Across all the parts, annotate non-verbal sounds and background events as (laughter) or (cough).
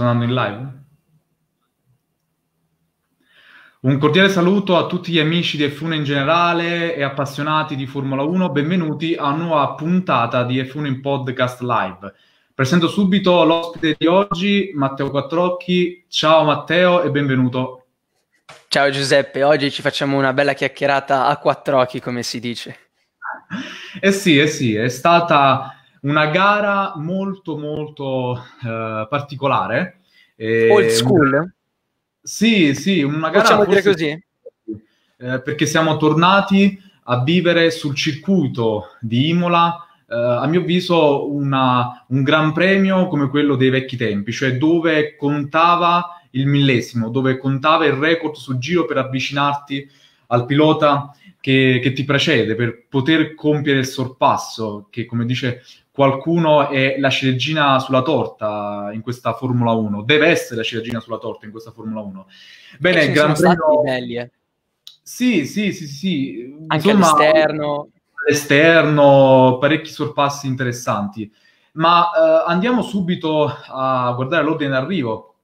andando in live? Un cordiale saluto a tutti gli amici di F1 in generale e appassionati di Formula 1, benvenuti a una nuova puntata di F1 in Podcast Live. Presento subito l'ospite di oggi, Matteo Quattrocchi. Ciao Matteo e benvenuto. Ciao Giuseppe, oggi ci facciamo una bella chiacchierata a quattro occhi, come si dice. Eh sì, eh sì, è stata una gara molto molto eh, particolare. Eh, Old school? Sì, sì, una gara... Possiamo dire così? Eh, perché siamo tornati a vivere sul circuito di Imola, eh, a mio avviso, una, un gran premio come quello dei vecchi tempi, cioè dove contava il millesimo, dove contava il record sul giro per avvicinarti al pilota che, che, ti precede per poter compiere il sorpasso, che come dice qualcuno è la ciliegina sulla torta in questa Formula 1, deve essere la ciliegina sulla torta in questa Formula 1. Bene, il eh, Gran Premio... Belli, eh. Sì, sì, sì, sì. Anche Insomma, all'esterno. All'esterno, parecchi sorpassi interessanti. Ma eh, andiamo subito a guardare l'ordine d'arrivo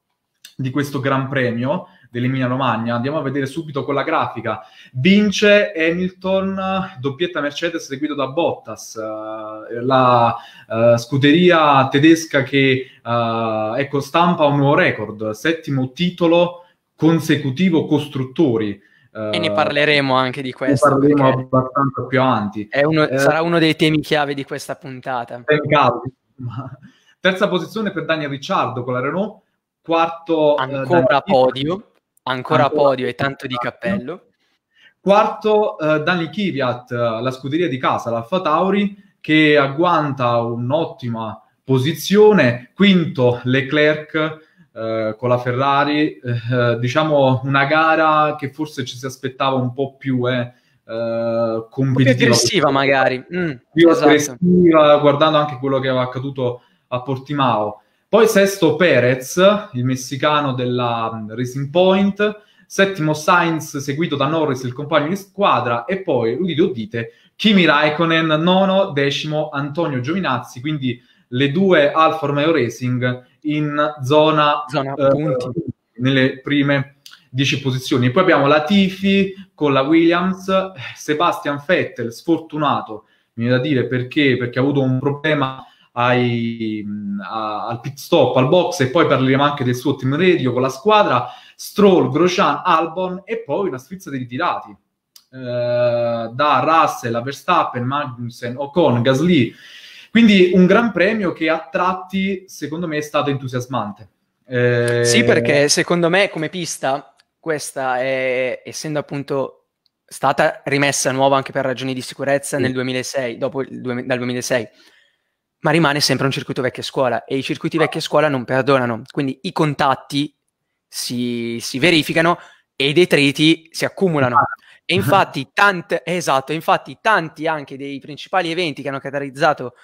di questo Gran Premio dell'Emilia Romagna. Andiamo a vedere subito con la grafica. Vince Hamilton, doppietta Mercedes seguito da Bottas, eh, la uh, scuderia tedesca che uh, ecco, stampa un nuovo record, settimo titolo consecutivo costruttori. E ne parleremo anche di questo. Ne parleremo abbastanza più avanti. Uno, eh, sarà uno dei temi chiave di questa puntata. Terza posizione per Daniel Ricciardo con la Renault, quarto ancora eh, podio ancora, ancora podio e tanto di cappello. Quarto, eh, Dani Kiviat, eh, la scuderia di casa, l'Alfa Tauri, che agguanta un'ottima posizione. Quinto, Leclerc eh, con la Ferrari. Eh, eh, diciamo una gara che forse ci si aspettava un po' più eh, eh, competitiva. aggressiva magari. Mm, più esatto. aggressiva, guardando anche quello che era accaduto a Portimao. Poi sesto Perez, il messicano della mm, Racing Point, settimo Sainz seguito da Norris, il compagno di squadra, e poi, udite udite, Kimi Raikkonen, nono, decimo Antonio Giovinazzi, quindi le due Alfa Romeo Racing in zona, zona eh, nelle prime dieci posizioni. Poi abbiamo Latifi con la Williams, Sebastian Vettel, sfortunato, mi viene da dire perché, perché ha avuto un problema ai, a, al pit stop, al box e poi parleremo anche del suo team radio con la squadra, Stroll, Grosjean, Albon e poi una sfilza di ritirati eh, da Russell Verstappen, Magnussen, Ocon, Gasly. Quindi un gran premio che a tratti secondo me è stato entusiasmante. Eh... Sì, perché secondo me come pista questa è, essendo appunto stata rimessa nuova anche per ragioni di sicurezza sì. nel 2006, dopo il, dal 2006 ma rimane sempre un circuito vecchia scuola e i circuiti vecchia scuola non perdonano, quindi i contatti si, si verificano e i detriti si accumulano. E ah. infatti, tante, esatto, infatti tanti anche dei principali eventi che hanno caratterizzato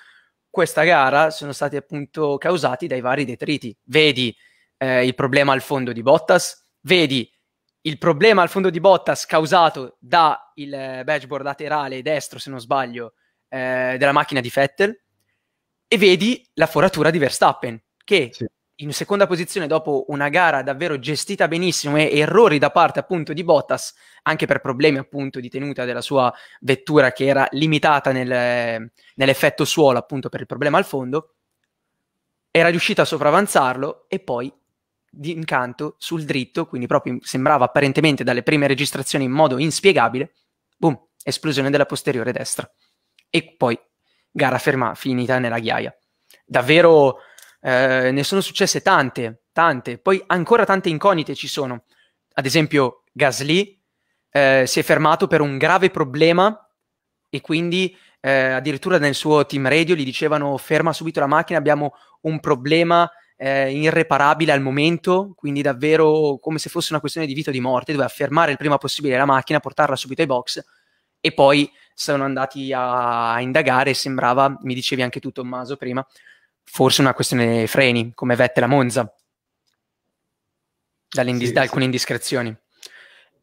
questa gara sono stati appunto causati dai vari detriti. Vedi eh, il problema al fondo di Bottas, vedi il problema al fondo di Bottas causato dal eh, badgeboard laterale destro, se non sbaglio, eh, della macchina di Fettel, e vedi la foratura di Verstappen, che sì. in seconda posizione dopo una gara davvero gestita benissimo e errori da parte appunto di Bottas, anche per problemi appunto di tenuta della sua vettura che era limitata nel, nell'effetto suolo appunto per il problema al fondo, era riuscita a sopravanzarlo e poi di incanto sul dritto, quindi proprio sembrava apparentemente dalle prime registrazioni in modo inspiegabile, boom, esplosione della posteriore destra. E poi gara ferma, finita nella ghiaia. Davvero eh, ne sono successe tante, tante, poi ancora tante incognite ci sono. Ad esempio, Gasly eh, si è fermato per un grave problema e quindi eh, addirittura nel suo team radio gli dicevano ferma subito la macchina, abbiamo un problema eh, irreparabile al momento, quindi davvero come se fosse una questione di vita o di morte, doveva fermare il prima possibile la macchina, portarla subito ai box e poi sono andati a, a indagare sembrava, mi dicevi anche tu Tommaso prima, forse una questione freni, come vette la Monza, sì, da alcune sì. indiscrezioni.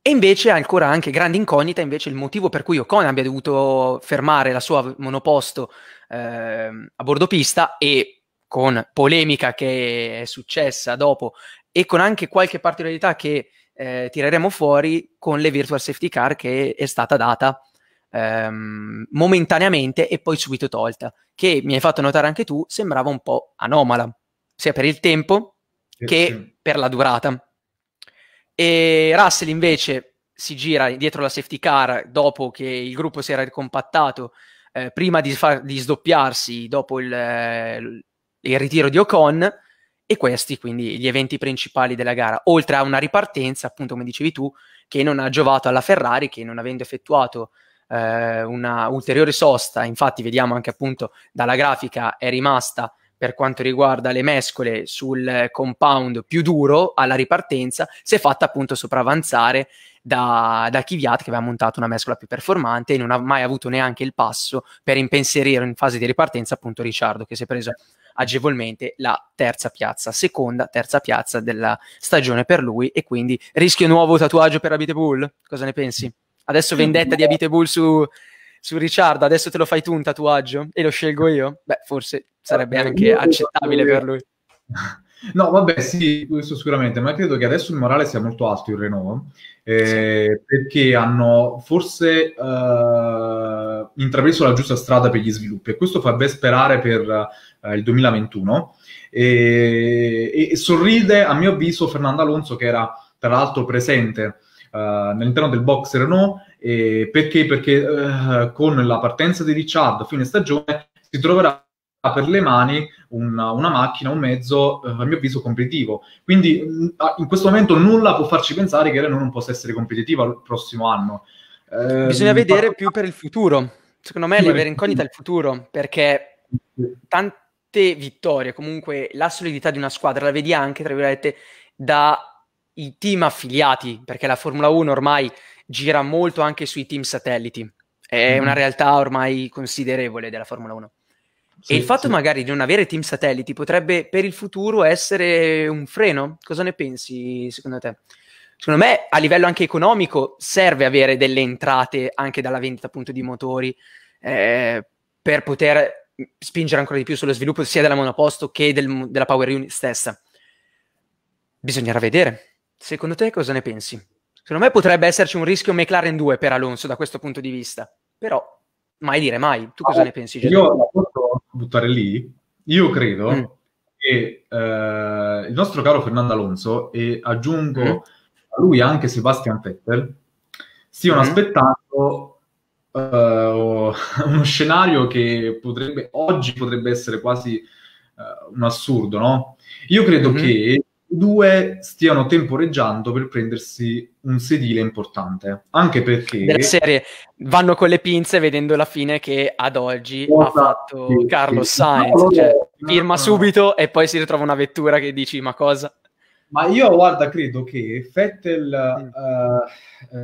E invece, ancora anche grande incognita, invece il motivo per cui Ocon abbia dovuto fermare la sua monoposto eh, a bordo pista e con polemica che è successa dopo e con anche qualche particolarità che eh, tireremo fuori con le virtual safety car che è stata data ehm, momentaneamente e poi subito tolta, che mi hai fatto notare anche tu, sembrava un po' anomala, sia per il tempo che per la durata. E Russell invece si gira dietro la safety car dopo che il gruppo si era ricompattato, eh, prima di, fa- di, sdoppiarsi dopo il, eh, il ritiro di Ocon, e questi quindi gli eventi principali della gara, oltre a una ripartenza, appunto come dicevi tu, che non ha giovato alla Ferrari, che non avendo effettuato eh, una ulteriore sosta, infatti vediamo anche appunto dalla grafica è rimasta per quanto riguarda le mescole sul compound più duro alla ripartenza, si è fatta appunto sopravanzare da, da Kvyat che aveva montato una mescola più performante e non ha mai avuto neanche il passo per impensierire in fase di ripartenza appunto Ricciardo che si è preso agevolmente la terza piazza, seconda, terza piazza della stagione per lui e quindi rischio nuovo tatuaggio per la Abiteboul. Cosa ne pensi? Adesso (laughs) vendetta di Abite su, su Ricciardo, adesso te lo fai tu un tatuaggio e lo scelgo io? Beh, forse sarebbe eh, anche accettabile per lui. (laughs) No, vabbè, sì, questo sicuramente, ma credo che adesso il morale sia molto alto in Renault, eh, sì. perché hanno forse eh, intrapreso la giusta strada per gli sviluppi e questo fa ben sperare per eh, il 2021 e, e, sorride, a mio avviso, Fernando Alonso che era tra l'altro presente Uh, eh, all'interno del box Renault. eh, perché, perché uh, con la partenza di Ricciardo a fine stagione si troverà per le mani una, una macchina, un mezzo, uh, a mio avviso, competitivo. Quindi mm, in questo momento nulla può farci pensare che Renault non possa essere competitiva il prossimo anno. Bisogna vedere ma... più per il futuro. Secondo me sì, la vera incognita è il futuro, perché tante vittorie, comunque la solidità di una squadra la vedi anche, tra virgolette, da i team affiliati, perché la Formula 1 ormai gira molto anche sui team satelliti, è mm. una realtà ormai considerevole della Formula 1. Sì, e il fatto sì. magari di non avere team satelliti potrebbe per il futuro essere un freno? Cosa ne pensi secondo te? Secondo me a livello anche economico serve avere delle entrate anche dalla vendita appunto di motori eh, per poter spingere ancora di più sullo sviluppo sia della monoposto che del, della Power Unit stessa. Bisognerà vedere. Secondo te cosa ne pensi? Secondo me potrebbe esserci un rischio McLaren 2 per Alonso da questo punto di vista, però mai dire mai. Tu cosa ah, ne pensi? Gerard? Io la posso buttare lì? Io credo mm. che eh, il nostro caro Fernando Alonso e aggiungo mm. a lui anche Sebastian Vettel stiano mm. aspettando eh, (laughs) uno scenario che potrebbe, oggi potrebbe essere quasi eh, un assurdo, no? Io credo mm-hmm. che due stiano temporeggiando per prendersi un sedile importante. Anche perché... Della serie, vanno con le pinze vedendo la fine che ad oggi oh, ha esatto, fatto sì, Carlos sì, Sainz. cioè, firma no. subito e poi si ritrova una vettura che dici ma cosa? Ma io guarda, credo che Vettel uh, eh,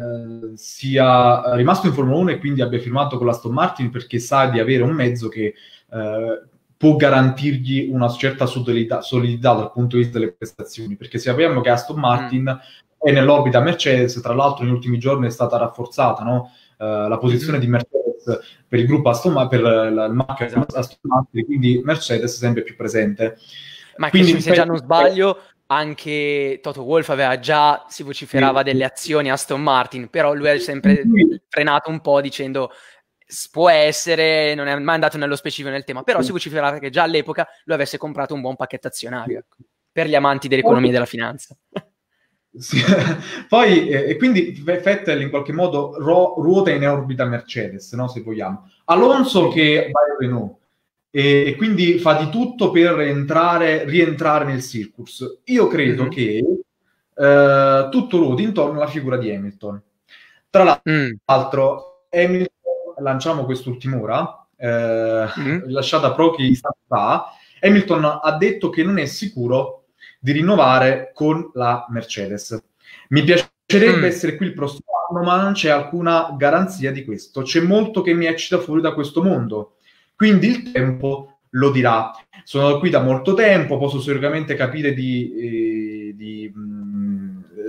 uh, eh, sia rimasto in Formula 1 e quindi abbia firmato con la Aston Martin perché sa di avere un mezzo che uh, può garantirgli una certa solidità, solidità, dal punto di vista delle prestazioni, perché sappiamo che Aston mm. Martin mm. è nell'orbita Mercedes, tra l'altro negli ultimi giorni è stata rafforzata no? uh, la posizione mm. di Mercedes per il gruppo Aston Martin, per il marchio esatto. Aston Martin, quindi Mercedes sempre più presente. Ma quindi, se per... già non sbaglio, anche Toto Wolff aveva già, si vociferava sì. delle azioni Aston Martin, però lui ha sempre sì. frenato un po' dicendo può essere, non è mai andato nello specifico nel tema, però mm. si vociferava che già all'epoca lo avesse comprato un buon pacchetto azionario per gli amanti dell'economia e della finanza. Sì. (laughs) Poi, eh, e quindi Vettel in qualche modo ro- ruota in orbita Mercedes, no? se vogliamo. Alonso che va in Renault e, e, quindi fa di tutto per entrare, rientrare nel circus. Io credo mm-hmm. che eh, tutto ruota intorno alla figura di Hamilton. Tra l'altro, mm. Hamilton lanciamo quest'ultima ora, eh, mm-hmm. rilasciata proprio istanti fa, Hamilton ha detto che non è sicuro di rinnovare con la Mercedes. Mi piacerebbe mm. essere qui il prossimo anno, ma non c'è alcuna garanzia di questo. C'è molto che mi eccita fuori da questo mondo. Quindi il tempo lo dirà. Sono qui da molto tempo, posso sicuramente capire di, eh, di mm,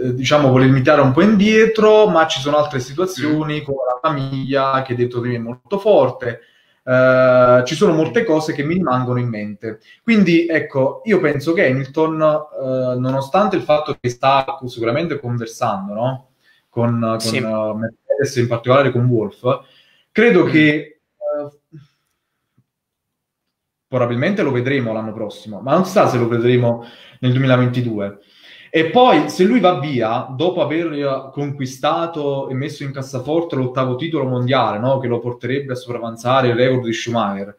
eh, diciamo voler limitare un po' indietro, ma ci sono altre situazioni come la famiglia che dentro di me è molto forte. Eh, ci sono molte cose che mi rimangono in mente. Quindi ecco, io penso che Hamilton, eh, nonostante il fatto che sta sicuramente conversando no? con, con sì. uh, Mercedes, in particolare con Wolf, credo mm. che uh, probabilmente lo vedremo l'anno prossimo, ma non si sa se lo vedremo nel 2022. E poi, se lui va via, dopo aver eh, conquistato e messo in cassaforte l'ottavo titolo mondiale, no? che lo porterebbe a sopravanzare il record di Schumacher,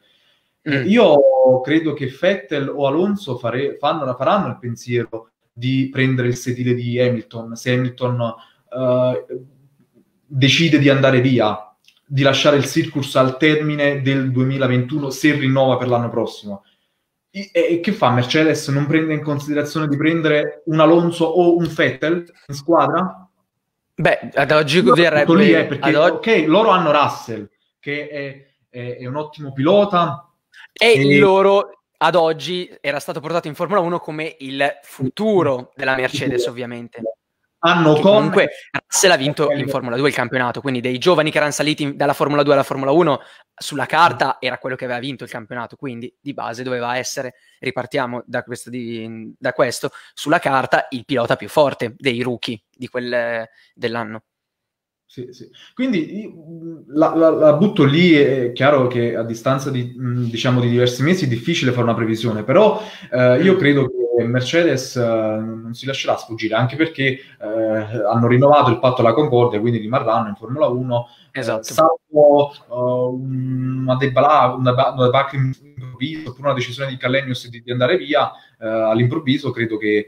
mm. io credo che Fettel o Alonso fare, fanno, faranno il pensiero di prendere il sedile di Hamilton, se Hamilton uh, decide di andare via, di lasciare il circus al termine del 2021 se rinnova per l'anno prossimo e che fa Mercedes? Non prende in considerazione di prendere un Alonso o un Vettel in squadra? Beh, ad oggi verrebbe... Lì è eh, perché, ad oggi... ok, loro hanno Russell, che è, è, è un ottimo pilota. E, e loro, ad oggi, era stato portato in Formula 1 come il futuro della Mercedes, ovviamente hanno con... comunque Russell ha vinto in Formula 2 il campionato, quindi dei giovani che erano saliti dalla Formula 2 alla Formula 1 sulla carta era quello che aveva vinto il campionato, quindi di base doveva essere, ripartiamo da questo, di, da questo sulla carta il pilota più forte dei rookie di quel, dell'anno. Sì, sì. Quindi la, la, la, butto lì, è chiaro che a distanza di, diciamo, di diversi mesi è difficile fare una previsione, però eh, io mm. credo che Mercedes eh, non si lascerà sfuggire, anche perché eh, hanno rinnovato il patto alla Concordia, quindi rimarranno in Formula 1. Eh, esatto. Salvo uh, una debacca improvviso, oppure una decisione di Callenius di, di andare via, eh, all'improvviso credo che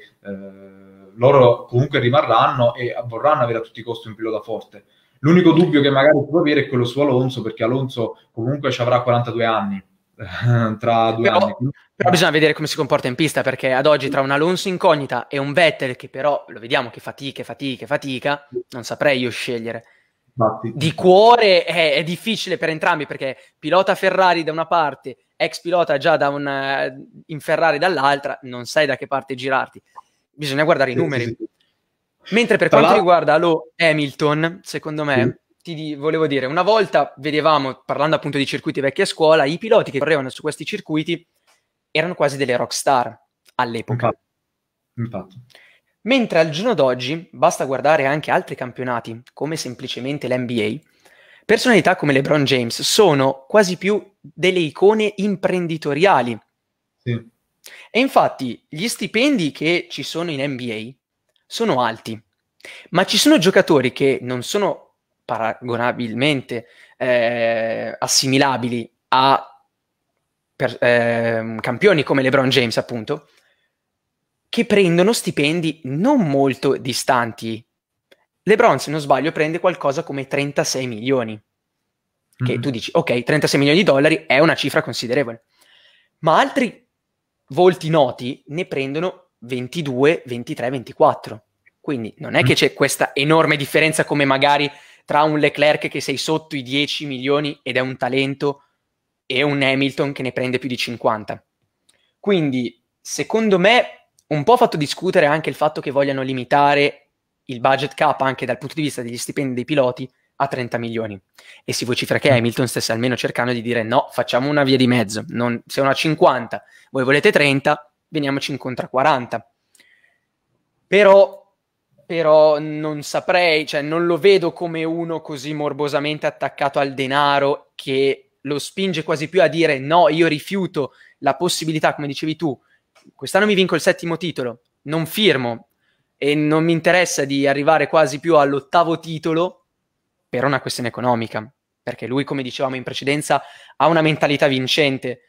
loro comunque rimarranno e vorranno avere a tutti i costi un pilota forte. L'unico dubbio che magari può avere è quello su Alonso, perché Alonso comunque ci avrà 42 anni (laughs) tra due però, anni. Però bisogna vedere come si comporta in pista, perché ad oggi tra un Alonso incognita e un Vettel, che però lo vediamo che fatica, fatica, fatica, non saprei io scegliere. Di cuore è, è, difficile per entrambi, perché pilota Ferrari da una parte, ex pilota già da un, eh, in Ferrari dall'altra, non sai da che parte girarti bisogna guardare i numeri. Sì, sì. Mentre per quanto riguarda lo Hamilton, secondo me, sì. ti volevo dire, una volta vedevamo, parlando appunto di circuiti vecchia scuola, i piloti che correvano su questi circuiti erano quasi delle rockstar all'epoca. Infatti. Infatti. Mentre al giorno d'oggi basta guardare anche altri campionati, come semplicemente l'NBA, personalità come LeBron James sono quasi più delle icone imprenditoriali. Sì. E infatti gli stipendi che ci sono in NBA sono alti, ma ci sono giocatori che non sono paragonabilmente eh, assimilabili a per, eh, campioni come LeBron James, appunto, che prendono stipendi non molto distanti. LeBron, se non sbaglio, prende qualcosa come 36 milioni. Che mm tu dici, ok, 36 milioni di dollari è una cifra considerevole. Ma altri volti noti ne prendono 22, 23, 24. Quindi non è che mm. c'è questa enorme differenza come magari tra un Leclerc che sei sotto i 10 milioni ed è un talento e un Hamilton che ne prende più di 50. Quindi, secondo me, un po' fatto discutere anche il fatto che vogliano limitare il budget cap anche dal punto di vista degli stipendi dei piloti, a 30 milioni e si vocifera che Hamilton stesse almeno cercando di dire no, facciamo una via di mezzo, non, se una 50, voi volete 30, veniamoci incontro a 40. Però, però non saprei, cioè non lo vedo come uno così morbosamente attaccato al denaro che lo spinge quasi più a dire no, io rifiuto la possibilità, come dicevi tu, quest'anno mi vinco il settimo titolo, non firmo e non mi interessa di arrivare quasi più all'ottavo titolo per una questione economica, perché lui, come dicevamo in precedenza, ha una mentalità vincente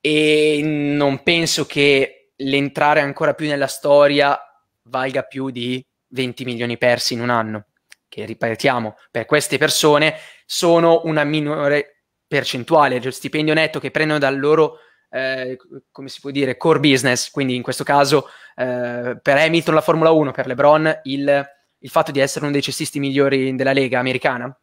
e non penso che l'entrare ancora più nella storia valga più di 20 milioni persi in un anno, che ripetiamo, per queste persone sono una minore percentuale, lo stipendio netto che prendono dal loro, eh, come si può dire, core business, quindi in questo caso eh, per Hamilton la Formula 1, per LeBron il il fatto di essere uno dei cestisti migliori della Lega americana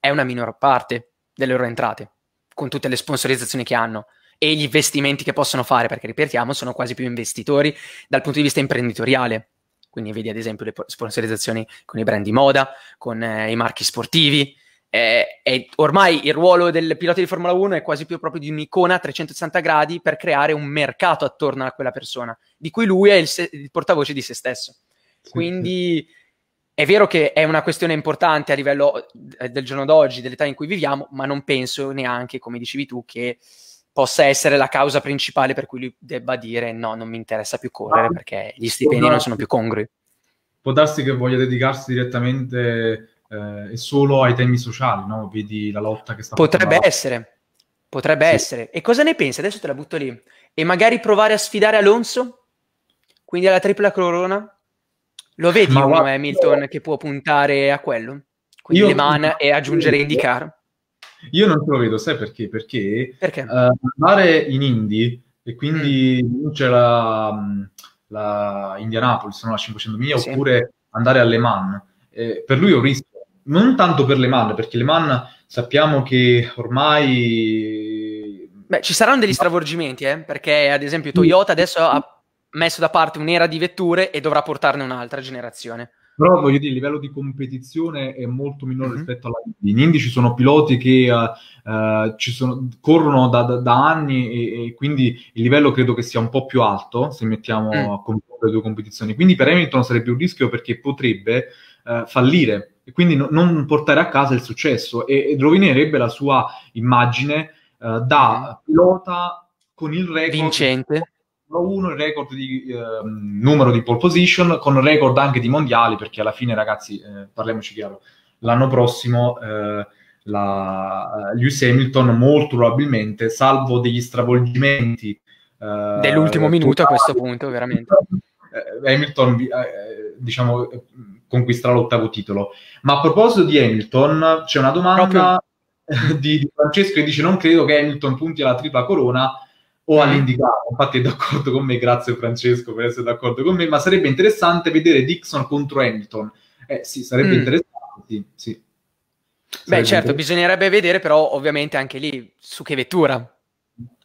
è una minor parte delle loro entrate, con tutte le sponsorizzazioni che hanno e gli investimenti che possono fare, perché ripetiamo, sono quasi più investitori dal punto di vista imprenditoriale. Quindi vedi ad esempio le sponsorizzazioni con i brand di moda, con eh, i marchi sportivi. Eh, e ormai il ruolo del pilota di Formula 1 è quasi più proprio di un'icona a 360 gradi per creare un mercato attorno a quella persona, di cui lui è il, se- il portavoce di se stesso. Quindi è vero che è una questione importante a livello eh, del giorno d'oggi, dell'età in cui viviamo, ma non penso neanche, come dicevi tu, che possa essere la causa principale per cui lui debba dire no, non mi interessa più correre ah, perché gli stipendi darsi, non sono più congrui. Può darsi che voglia dedicarsi direttamente eh, solo ai temi sociali, no? Vedi la lotta che sta Potrebbe essere, potrebbe sì. essere. E cosa ne pensi? Adesso te la butto lì. E magari provare a sfidare Alonso? Quindi alla tripla corona? Lo vedi Ma guarda... Hamilton che può puntare a quello? Quindi Io... Le Mans e aggiungere IndyCar? Io non te lo vedo, sai perché? Perché, perché? Uh, andare in Indy e quindi mm. la, mm, la Indianapolis, no? la 500.000, sì. oppure andare a Le Mans, eh, per lui è un rischio. Non tanto per Le Mans, perché Le Mans sappiamo che ormai Beh, ci saranno degli stravolgimenti, eh? perché ad esempio Toyota adesso ha messo da parte un'era di vetture e dovrà portarne un'altra generazione. Però voglio dire, il livello di competizione è molto minore mm-hmm. rispetto alla Indy. In Indy ci sono piloti che uh, uh, sono, corrono da, da, da anni e, e, quindi il livello credo che sia un po' più alto se mettiamo mm. a confronto le due competizioni. Quindi per Hamilton sarebbe un rischio perché potrebbe uh, fallire e quindi no, non portare a casa il successo e, e rovinerebbe la sua immagine da mm-hmm. pilota con il record vincente 1 il record di eh, numero di pole position, con record anche di mondiali, perché alla fine, ragazzi, eh, parliamoci chiaro, l'anno prossimo eh, la, eh, Lewis Hamilton molto probabilmente, salvo degli stravolgimenti... Eh, Dell'ultimo minuto a questo punto, veramente. Eh, Hamilton, diciamo, conquisterà l'ottavo titolo. Ma a proposito di Hamilton, c'è una domanda... Proprio... (laughs) Di, di Francesco che dice non credo che Hamilton punti alla tripla corona o all'indicato, infatti è d'accordo con me, grazie Francesco per essere d'accordo con me, ma sarebbe interessante vedere Dixon contro Hamilton. Eh sì, sarebbe mm. interessante, sì. sì. Beh certo, bisognerebbe vedere però ovviamente anche lì su che vettura,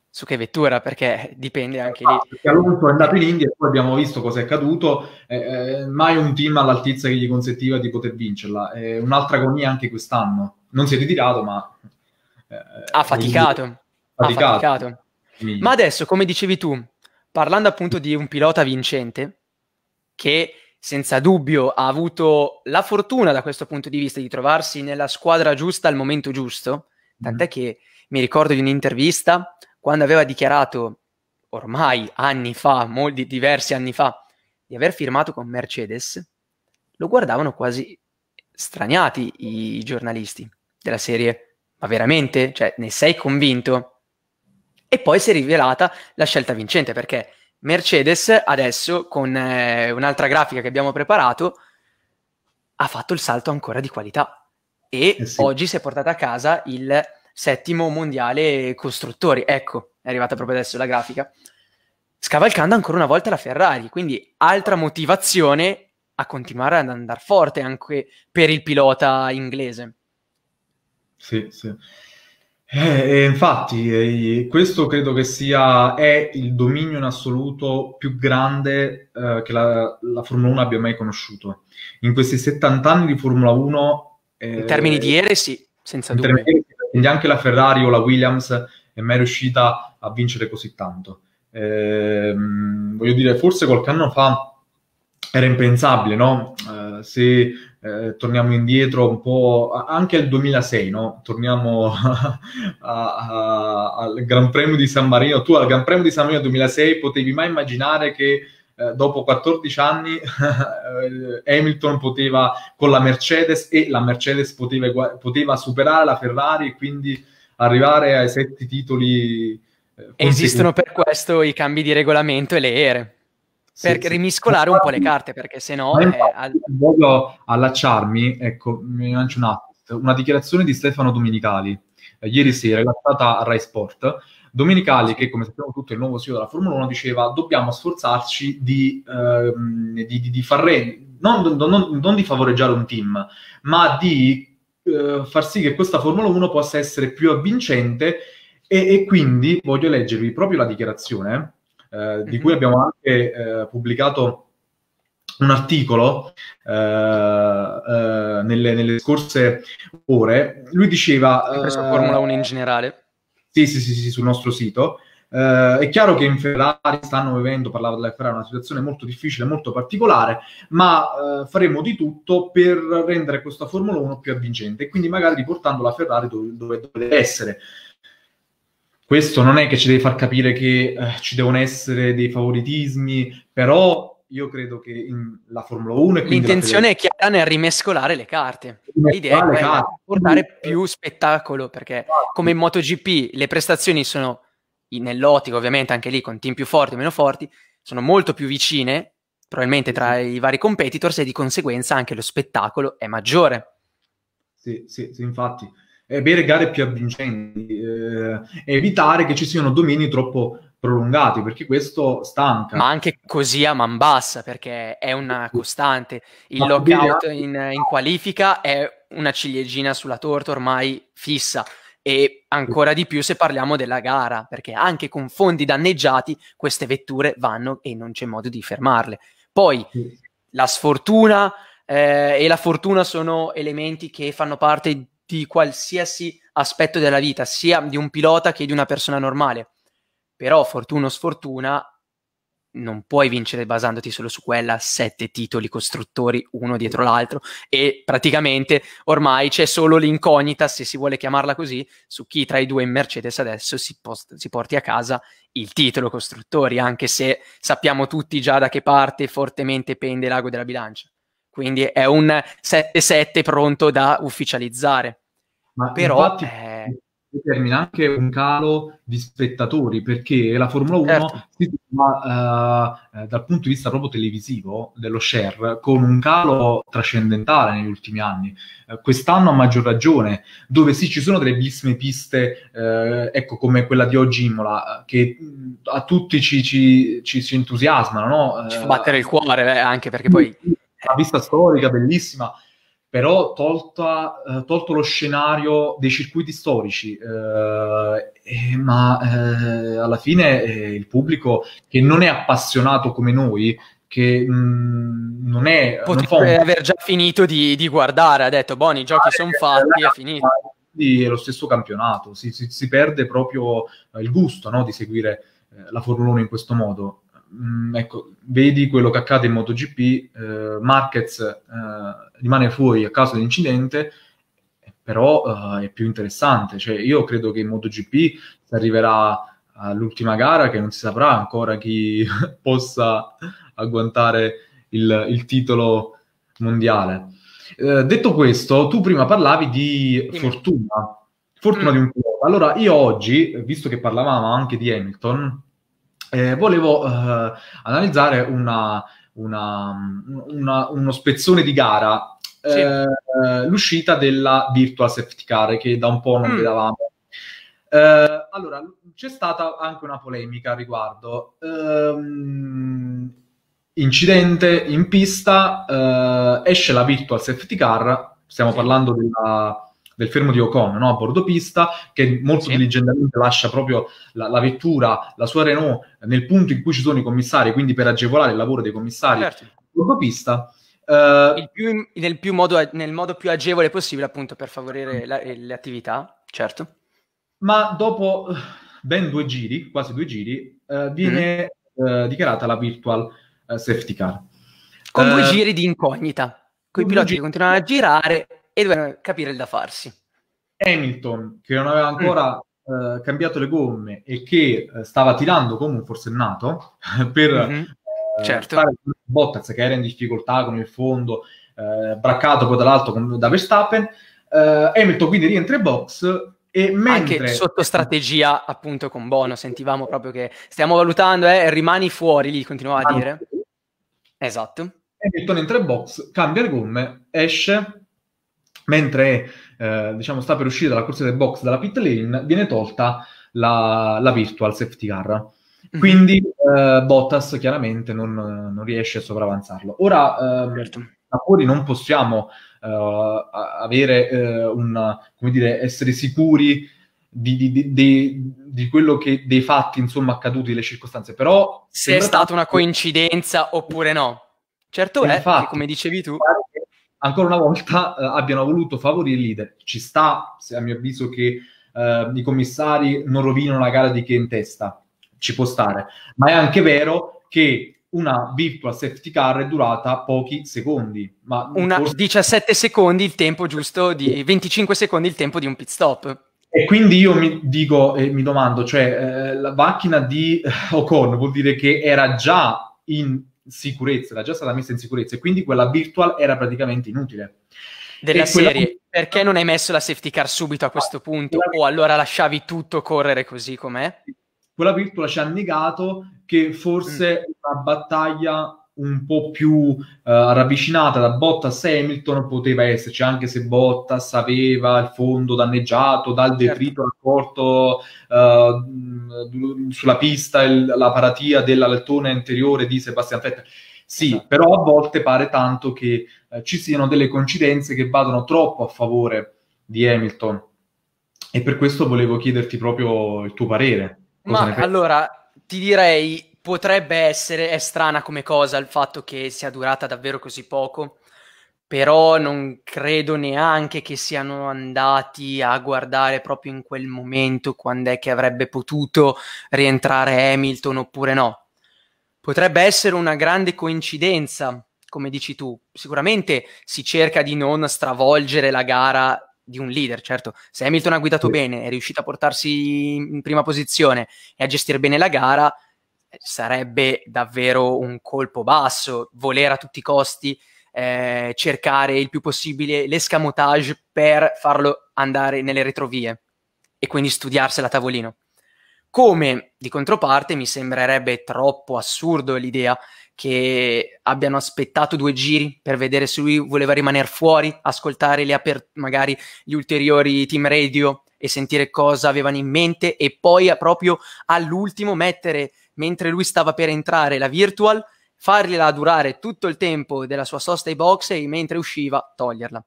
su che vettura, perché dipende anche ah, lì. Perché Alonso è andato in India e poi abbiamo visto cosa è accaduto, eh, eh, mai un team all'altezza che gli consentiva di poter vincerla, eh, un'altra agonia anche quest'anno, non si è ritirato ma... Eh, ha faticato, ha faticato. Ma adesso, come dicevi tu, parlando appunto di un pilota vincente, che senza dubbio ha avuto la fortuna da questo punto di vista di trovarsi nella squadra giusta al momento giusto, tant'è mm. che mi ricordo di un'intervista quando aveva dichiarato ormai anni fa, molti diversi anni fa, di aver firmato con Mercedes, lo guardavano quasi straniati i giornalisti della serie. Ma veramente? Cioè, ne sei convinto? E poi si è rivelata la scelta vincente perché Mercedes adesso con eh, un'altra grafica che abbiamo preparato ha fatto il salto ancora di qualità e eh sì. oggi si è portata a casa il settimo mondiale costruttori. Ecco, è arrivata proprio adesso la grafica. Scavalcando ancora una volta la Ferrari, quindi altra motivazione a continuare ad andare forte anche per il pilota inglese. Sì, sì. Eh, eh, infatti, eh, questo credo che sia il dominio in assoluto più grande eh, che la, la, Formula 1 abbia mai conosciuto. In questi 70 anni di Formula 1... Eh, in termini di ere sì, senza dubbio. Termini, quindi anche la Ferrari o la Williams è mai riuscita a vincere così tanto. Ehm, voglio dire, forse qualche anno fa era impensabile, no? se eh, torniamo indietro un po' anche al 2006, no? Torniamo (laughs) a, a, al Gran Premio di San Marino. Tu al Gran Premio di San Marino 2006 potevi mai immaginare che eh, dopo 14 anni (laughs) eh, Hamilton poteva con la Mercedes e la Mercedes poteva, poteva superare la Ferrari e quindi arrivare ai sette titoli. Eh, Esistono per questo i cambi di regolamento e le ere per sì. rimiscolare un po' le carte, perché se no... Voglio allacciarmi, ecco, mi lancio un attimo, una dichiarazione di Stefano Domenicali, eh, ieri sera, rilasciata a Rai Sport. Domenicali, che come sappiamo tutti è il nuovo CEO della Formula 1, diceva dobbiamo sforzarci di, eh, di, di, di far rendere, non, non, non, di favoreggiare un team, ma di eh, far sì che questa Formula 1 possa essere più avvincente e, e quindi voglio leggervi proprio la dichiarazione eh, di mm-hmm. cui mhm. abbiamo anche eh, pubblicato un articolo eh, eh nelle, nelle, scorse ore. Lui diceva... Preso eh, Formula 1 in generale. Sì, sì, sì, sì sul nostro sito. Uh, è chiaro che in Ferrari stanno vivendo, parlava della Ferrari, una situazione molto difficile, molto particolare, ma uh, faremo di tutto per rendere questa Formula 1 più avvincente e quindi magari riportando la Ferrari dove, dove deve essere. Questo non è che ci deve far capire che eh, ci devono essere dei favoritismi, però io credo che in, la Formula 1 l'intenzione è chiara nel rimescolare le carte l'idea è quella di portare più spettacolo perché esatto. come in MotoGP le prestazioni sono nell'ottica ovviamente anche lì con team più forti o meno forti sono molto più vicine probabilmente tra i vari competitors e di conseguenza anche lo spettacolo è maggiore sì sì, sì infatti bere gare più avvincenti, eh, evitare che ci siano domini troppo prolungati, perché questo stanca. Ma anche così a man bassa, perché è una costante. Il Ma lockout in, in qualifica è una ciliegina sulla torta ormai fissa e ancora di più se parliamo della gara, perché anche con fondi danneggiati queste vetture vanno e non c'è modo di fermarle. Poi la sfortuna eh, e la fortuna sono elementi che fanno parte di qualsiasi aspetto della vita, sia di un pilota che di una persona normale. Però, fortuna o sfortuna, non puoi vincere basandoti solo su quella, sette titoli costruttori uno dietro l'altro e praticamente ormai c'è solo l'incognita, se si vuole chiamarla così, su chi tra i due in Mercedes adesso si, post- si porti a casa il titolo costruttori, anche se sappiamo tutti già da che parte fortemente pende l'ago della bilancia quindi è un 7-7 pronto da ufficializzare. Ma Però, infatti, eh... determina anche un calo di spettatori perché la Formula 1 certo. si trova eh, eh, dal punto di vista proprio televisivo dello share con un calo trascendentale negli ultimi anni. Eh, quest'anno a maggior ragione, dove sì ci sono delle bellissime piste, eh, ecco come quella di oggi Imola, che mm, a tutti ci, ci, ci si entusiasmano. No? Ci fa eh, battere il cuore anche perché poi una vista storica bellissima, però tolta, eh, tolto lo scenario dei circuiti storici, eh, eh ma eh, alla fine eh, il pubblico che non è appassionato come noi che mh, mm, non è potrebbe non aver già finito di, di guardare ha detto buoni i giochi ah, sono fatti è finito è lo stesso campionato si, si, si perde proprio il gusto no, di seguire la Formula 1 in questo modo mh, mm, ecco, vedi quello che accade in MotoGP, eh, Marquez eh, rimane fuori a causa dell'incidente, però eh, è più interessante. Cioè, io credo che in MotoGP si arriverà all'ultima gara che non si saprà ancora chi (laughs) possa agguantare il, il titolo mondiale. Eh, detto questo, tu prima parlavi di fortuna, fortuna mm. di un pilota. Mm. Allora, io oggi, visto che parlavamo anche di Hamilton, eh, volevo eh, analizzare una, una, una, uno spezzone di gara, eh, sì. eh, l'uscita della Virtual Safety Car che da un po' non mm. vedevamo. Eh, allora, c'è stata anche una polemica al riguardo. Ehm, incidente in pista, eh, esce la Virtual Safety Car, stiamo sì. parlando della del fermo di Ocon no? a bordo pista, che molto sì. diligentemente lascia proprio la, la, vettura, la sua Renault, nel punto in cui ci sono i commissari, quindi per agevolare il lavoro dei commissari certo. a bordo pista. Eh, il più, nel, più modo, nel, modo, più agevole possibile, appunto, per favorire esatto. la, eh, le attività, certo. Ma dopo eh, ben due giri, quasi due giri, eh, viene mm-hmm. dichiarata la virtual safety car. Con due giri di incognita, con i piloti che continuano a girare e dovevano capire il da farsi. Hamilton, che non aveva ancora mm. eh, cambiato le gomme e che eh, stava tirando come un forsennato (laughs) per mm-hmm. eh, certo. Bottas, che era in difficoltà con il fondo, eh, braccato poi dall'alto con, da Verstappen, eh, Hamilton quindi rientra in box e mentre... Anche sotto strategia, appunto, con Bono, sentivamo proprio che stiamo valutando, eh, rimani fuori lì, continuava a dire. Esatto. Hamilton entra in box, cambia le gomme, esce, mentre eh, diciamo, sta per uscire dalla corsa del box dalla pit lane, viene tolta la, la virtual safety car. Mhm. Quindi eh, Bottas chiaramente non, non, riesce a sovravanzarlo. Ora, eh, certo. fuori non possiamo eh, avere eh, un, come dire, essere sicuri di, di, di, di quello che, dei fatti insomma accaduti, le circostanze, però... Se è stata una coincidenza oppure no. Certo è, infatti, come dicevi tu ancora una volta eh, abbiano voluto favorire il leader. Ci sta, se a mio avviso, che eh, i commissari non rovinano la gara di chi è in testa, ci può stare, ma è anche vero che una virtual safety car è durata pochi secondi. Ma una, forse... 17 secondi il tempo giusto, di 25 secondi il tempo di un pit stop. E quindi io mi dico e eh, mi domando, cioè eh, la macchina di Ocon vuol dire che era già in sicurezza, era già stata messa in sicurezza e quindi quella virtual era praticamente inutile. Della e serie, quella... perché non hai messo la safety car subito a questo ah, punto? Quella... O allora lasciavi tutto correre così com'è? Quella virtual ci ha negato che forse mm. una battaglia un po' più eh, ravvicinata da Bottas e Hamilton poteva esserci, anche se Bottas aveva il fondo danneggiato dal certo. detrito raccolto eh, sulla pista, il, la paratia dell'altone anteriore di Sebastian Vettel. Sì, esatto. però a volte pare tanto che eh, ci siano delle coincidenze che vadano troppo a favore di Hamilton. E per questo volevo chiederti proprio il tuo parere. Cosa Ma allora ti direi potrebbe essere, è strana come cosa il fatto che sia durata davvero così poco, però non credo neanche che siano andati a guardare proprio in quel momento quando è che avrebbe potuto rientrare Hamilton oppure no. Potrebbe essere una grande coincidenza, come dici tu. Sicuramente si cerca di non stravolgere la gara di un leader, certo. Se Hamilton ha guidato sì. bene, è riuscito a portarsi in prima posizione e a gestire bene la gara, sarebbe davvero un colpo basso voler a tutti i costi eh, cercare il più possibile l'escamotage per farlo andare nelle retrovie e quindi studiarsela a tavolino. Come di controparte mi sembrerebbe troppo assurdo l'idea che abbiano aspettato due giri per vedere se lui voleva rimanere fuori, ascoltare le aper- magari gli ulteriori team radio e sentire cosa avevano in mente e poi proprio all'ultimo mettere mentre lui stava per entrare la virtual, fargliela durare tutto il tempo della sua sosta ai box e mentre usciva toglierla.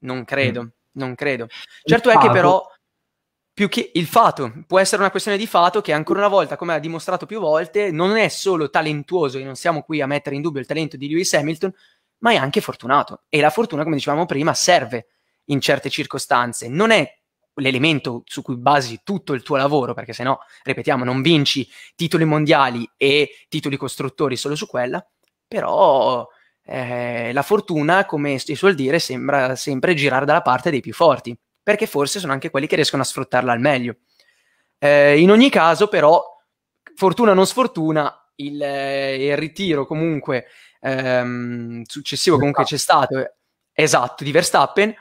Non credo, mm. non credo. Il certo fato. è che però più che il fato, può essere una questione di fato che ancora una volta, come ha dimostrato più volte, non è solo talentuoso e non siamo qui a mettere in dubbio il talento di Lewis Hamilton, ma è anche fortunato e la fortuna, come dicevamo prima, serve in certe circostanze. Non è l'elemento su cui basi tutto il tuo lavoro, perché se no, ripetiamo, non vinci titoli mondiali e titoli costruttori solo su quella, però eh, la fortuna, come si suol dire, sembra sempre girare dalla parte dei più forti, perché forse sono anche quelli che riescono a sfruttarla al meglio. Eh, in ogni caso, però, fortuna o non sfortuna, il, eh, il ritiro comunque ehm, successivo comunque c'è stato, eh, esatto, di Verstappen,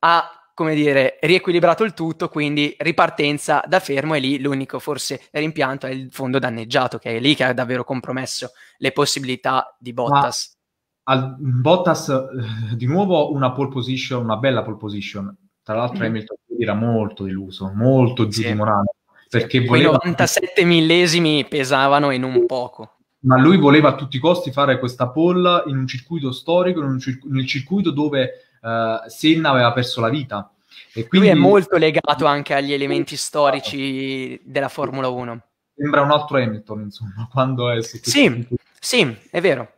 ha come dire, riequilibrato il tutto, quindi ripartenza da fermo e lì l'unico forse rimpianto è il fondo danneggiato, che è lì che ha davvero compromesso le possibilità di Bottas. Ma al, Bottas, eh, di nuovo una pole position, una bella pole position. Tra l'altro mm Hamilton era molto deluso, molto sì. giù Perché sì, voleva... 97 millesimi pesavano in un poco ma lui voleva a tutti i costi fare questa pole in un circuito storico, in un circuito, nel circuito dove uh, Senna aveva perso la vita. E quindi... Lui è molto legato anche agli elementi storici della Formula 1. Sembra un altro Hamilton, insomma, (laughs) quando è... Sì, sì, è vero.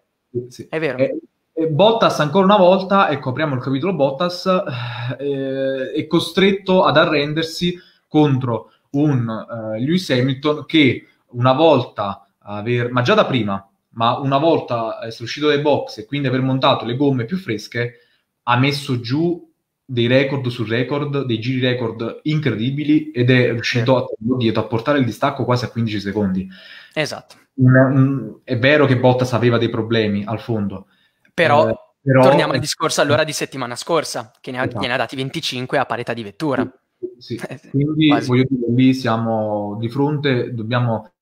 Sì. È vero. E, e Bottas ancora una volta, ecco, apriamo il capitolo Bottas, eh, eh è costretto ad arrendersi contro un uh, Lewis Hamilton che una volta, aver, ma già da prima, ma una volta essere uscito dai box e quindi aver montato le gomme più fresche, ha messo giù dei record su record, dei giri record incredibili ed è riuscito a, a portare il distacco quasi a 15 secondi. Esatto. è vero che Bottas aveva dei problemi al fondo, però, eh, però torniamo al discorso allora di settimana scorsa, che ne ha, esatto. ne ha dati 25 a parità di vettura. Sì, sì. Eh, quindi voglio dire, lì siamo di fronte, dobbiamo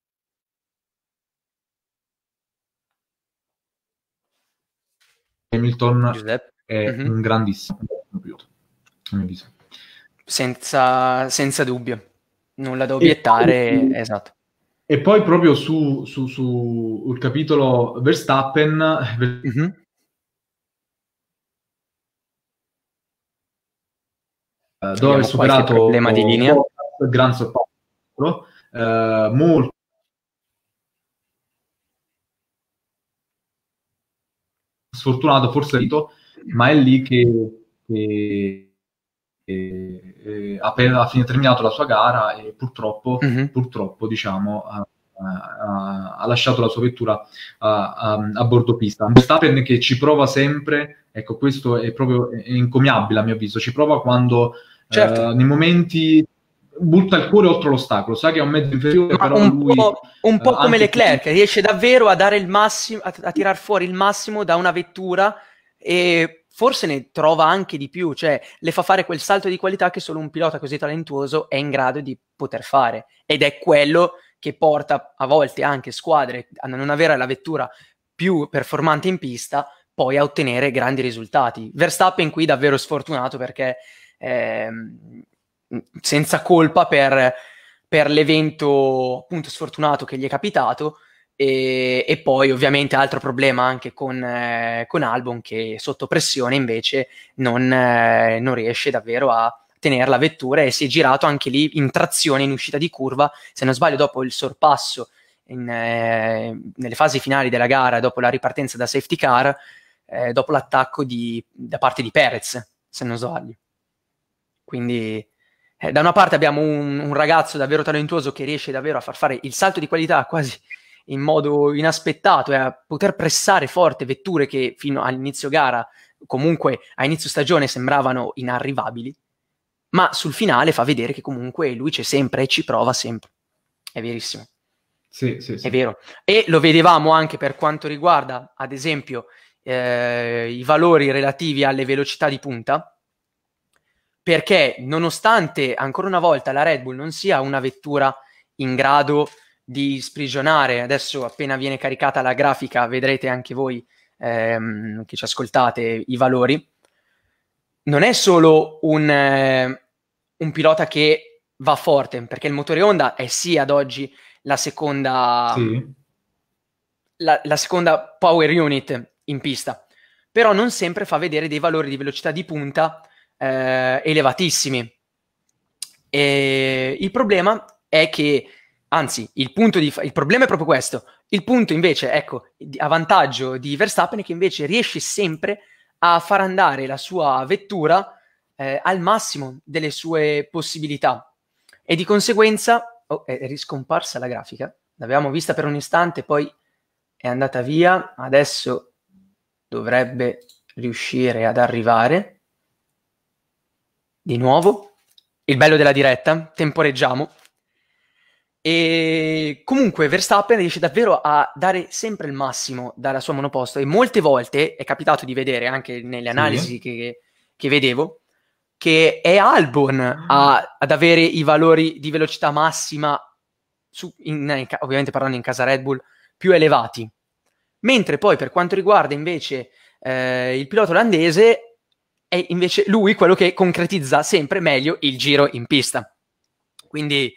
Hamilton Giuseppe è mm-hmm. un grandissimo computer, a mio avviso. Senza, senza dubbio, nulla da obiettare, e poi, esatto. E poi proprio sul su, su capitolo Verstappen, mm-hmm. dove Abbiamo è superato il problema di linea. Gran soppapero, eh, molto sfortunato, forse rito, ma è lì che, che, che eh, ha, per, ha fine terminato la sua gara e purtroppo, mm-hmm. purtroppo diciamo, ha, ha, ha, lasciato la sua vettura a, a bordo pista. Verstappen che ci prova sempre, ecco questo è proprio è incomiabile a mio avviso, ci prova quando eh, certo. eh, nei momenti butta il cuore oltre l'ostacolo, sa che è un mezzo inferiore, Ma però un lui, po', un po' eh, come Leclerc, riesce davvero a dare il massimo, a, a tirar fuori il massimo da una vettura e forse ne trova anche di più, cioè le fa fare quel salto di qualità che solo un pilota così talentuoso è in grado di poter fare ed è quello che porta a volte anche squadre a non avere la vettura più performante in pista, poi a ottenere grandi risultati. Verstappen qui davvero sfortunato perché eh, senza colpa per, per l'evento appunto sfortunato che gli è capitato, e, e, poi ovviamente altro problema anche con, eh, con Albon che sotto pressione invece non, eh, non, riesce davvero a tenere la vettura e si è girato anche lì in trazione in uscita di curva, se non sbaglio dopo il sorpasso in, eh, nelle fasi finali della gara, dopo la ripartenza da safety car, eh, dopo l'attacco di, da parte di Perez, se non sbaglio. Quindi eh, da una parte abbiamo un, un ragazzo davvero talentuoso che riesce davvero a far fare il salto di qualità quasi in modo inaspettato e a poter pressare forte vetture che fino all'inizio gara, comunque a inizio stagione, sembravano inarrivabili, ma sul finale fa vedere che comunque lui c'è sempre e ci prova sempre. È verissimo. Sì, sì, sì. È vero. E lo vedevamo anche per quanto riguarda, ad esempio, eh, i valori relativi alle velocità di punta, perché nonostante ancora una volta la Red Bull non sia una vettura in grado di di sprigionare. Adesso appena viene caricata la grafica vedrete anche voi ehm, che ci ascoltate i valori. Non è solo un, eh, un pilota che va forte, perché il motore Honda è sì ad oggi la seconda, sì. la, la seconda power unit in pista, però non sempre fa vedere dei valori di velocità di punta eh, elevatissimi. E il problema è che Anzi, il, punto di, il, problema è proprio questo. Il punto invece, ecco, a vantaggio di Verstappen è che invece riesce sempre a far andare la sua vettura eh, al massimo delle sue possibilità. E di conseguenza, oh, è riscomparsa la grafica, l'avevamo vista per un istante, poi è andata via, adesso dovrebbe riuscire ad arrivare. Di nuovo, il bello della diretta, temporeggiamo. E comunque Verstappen riesce davvero a dare sempre il massimo dalla sua monoposto e molte volte è capitato di vedere anche nelle analisi sì. che, che, vedevo che è Albon a, ad avere i valori di velocità massima, su, in, in, ovviamente parlando in casa Red Bull, più elevati. Mentre poi per quanto riguarda invece eh, il pilota olandese è invece lui quello che concretizza sempre meglio il giro in pista. Quindi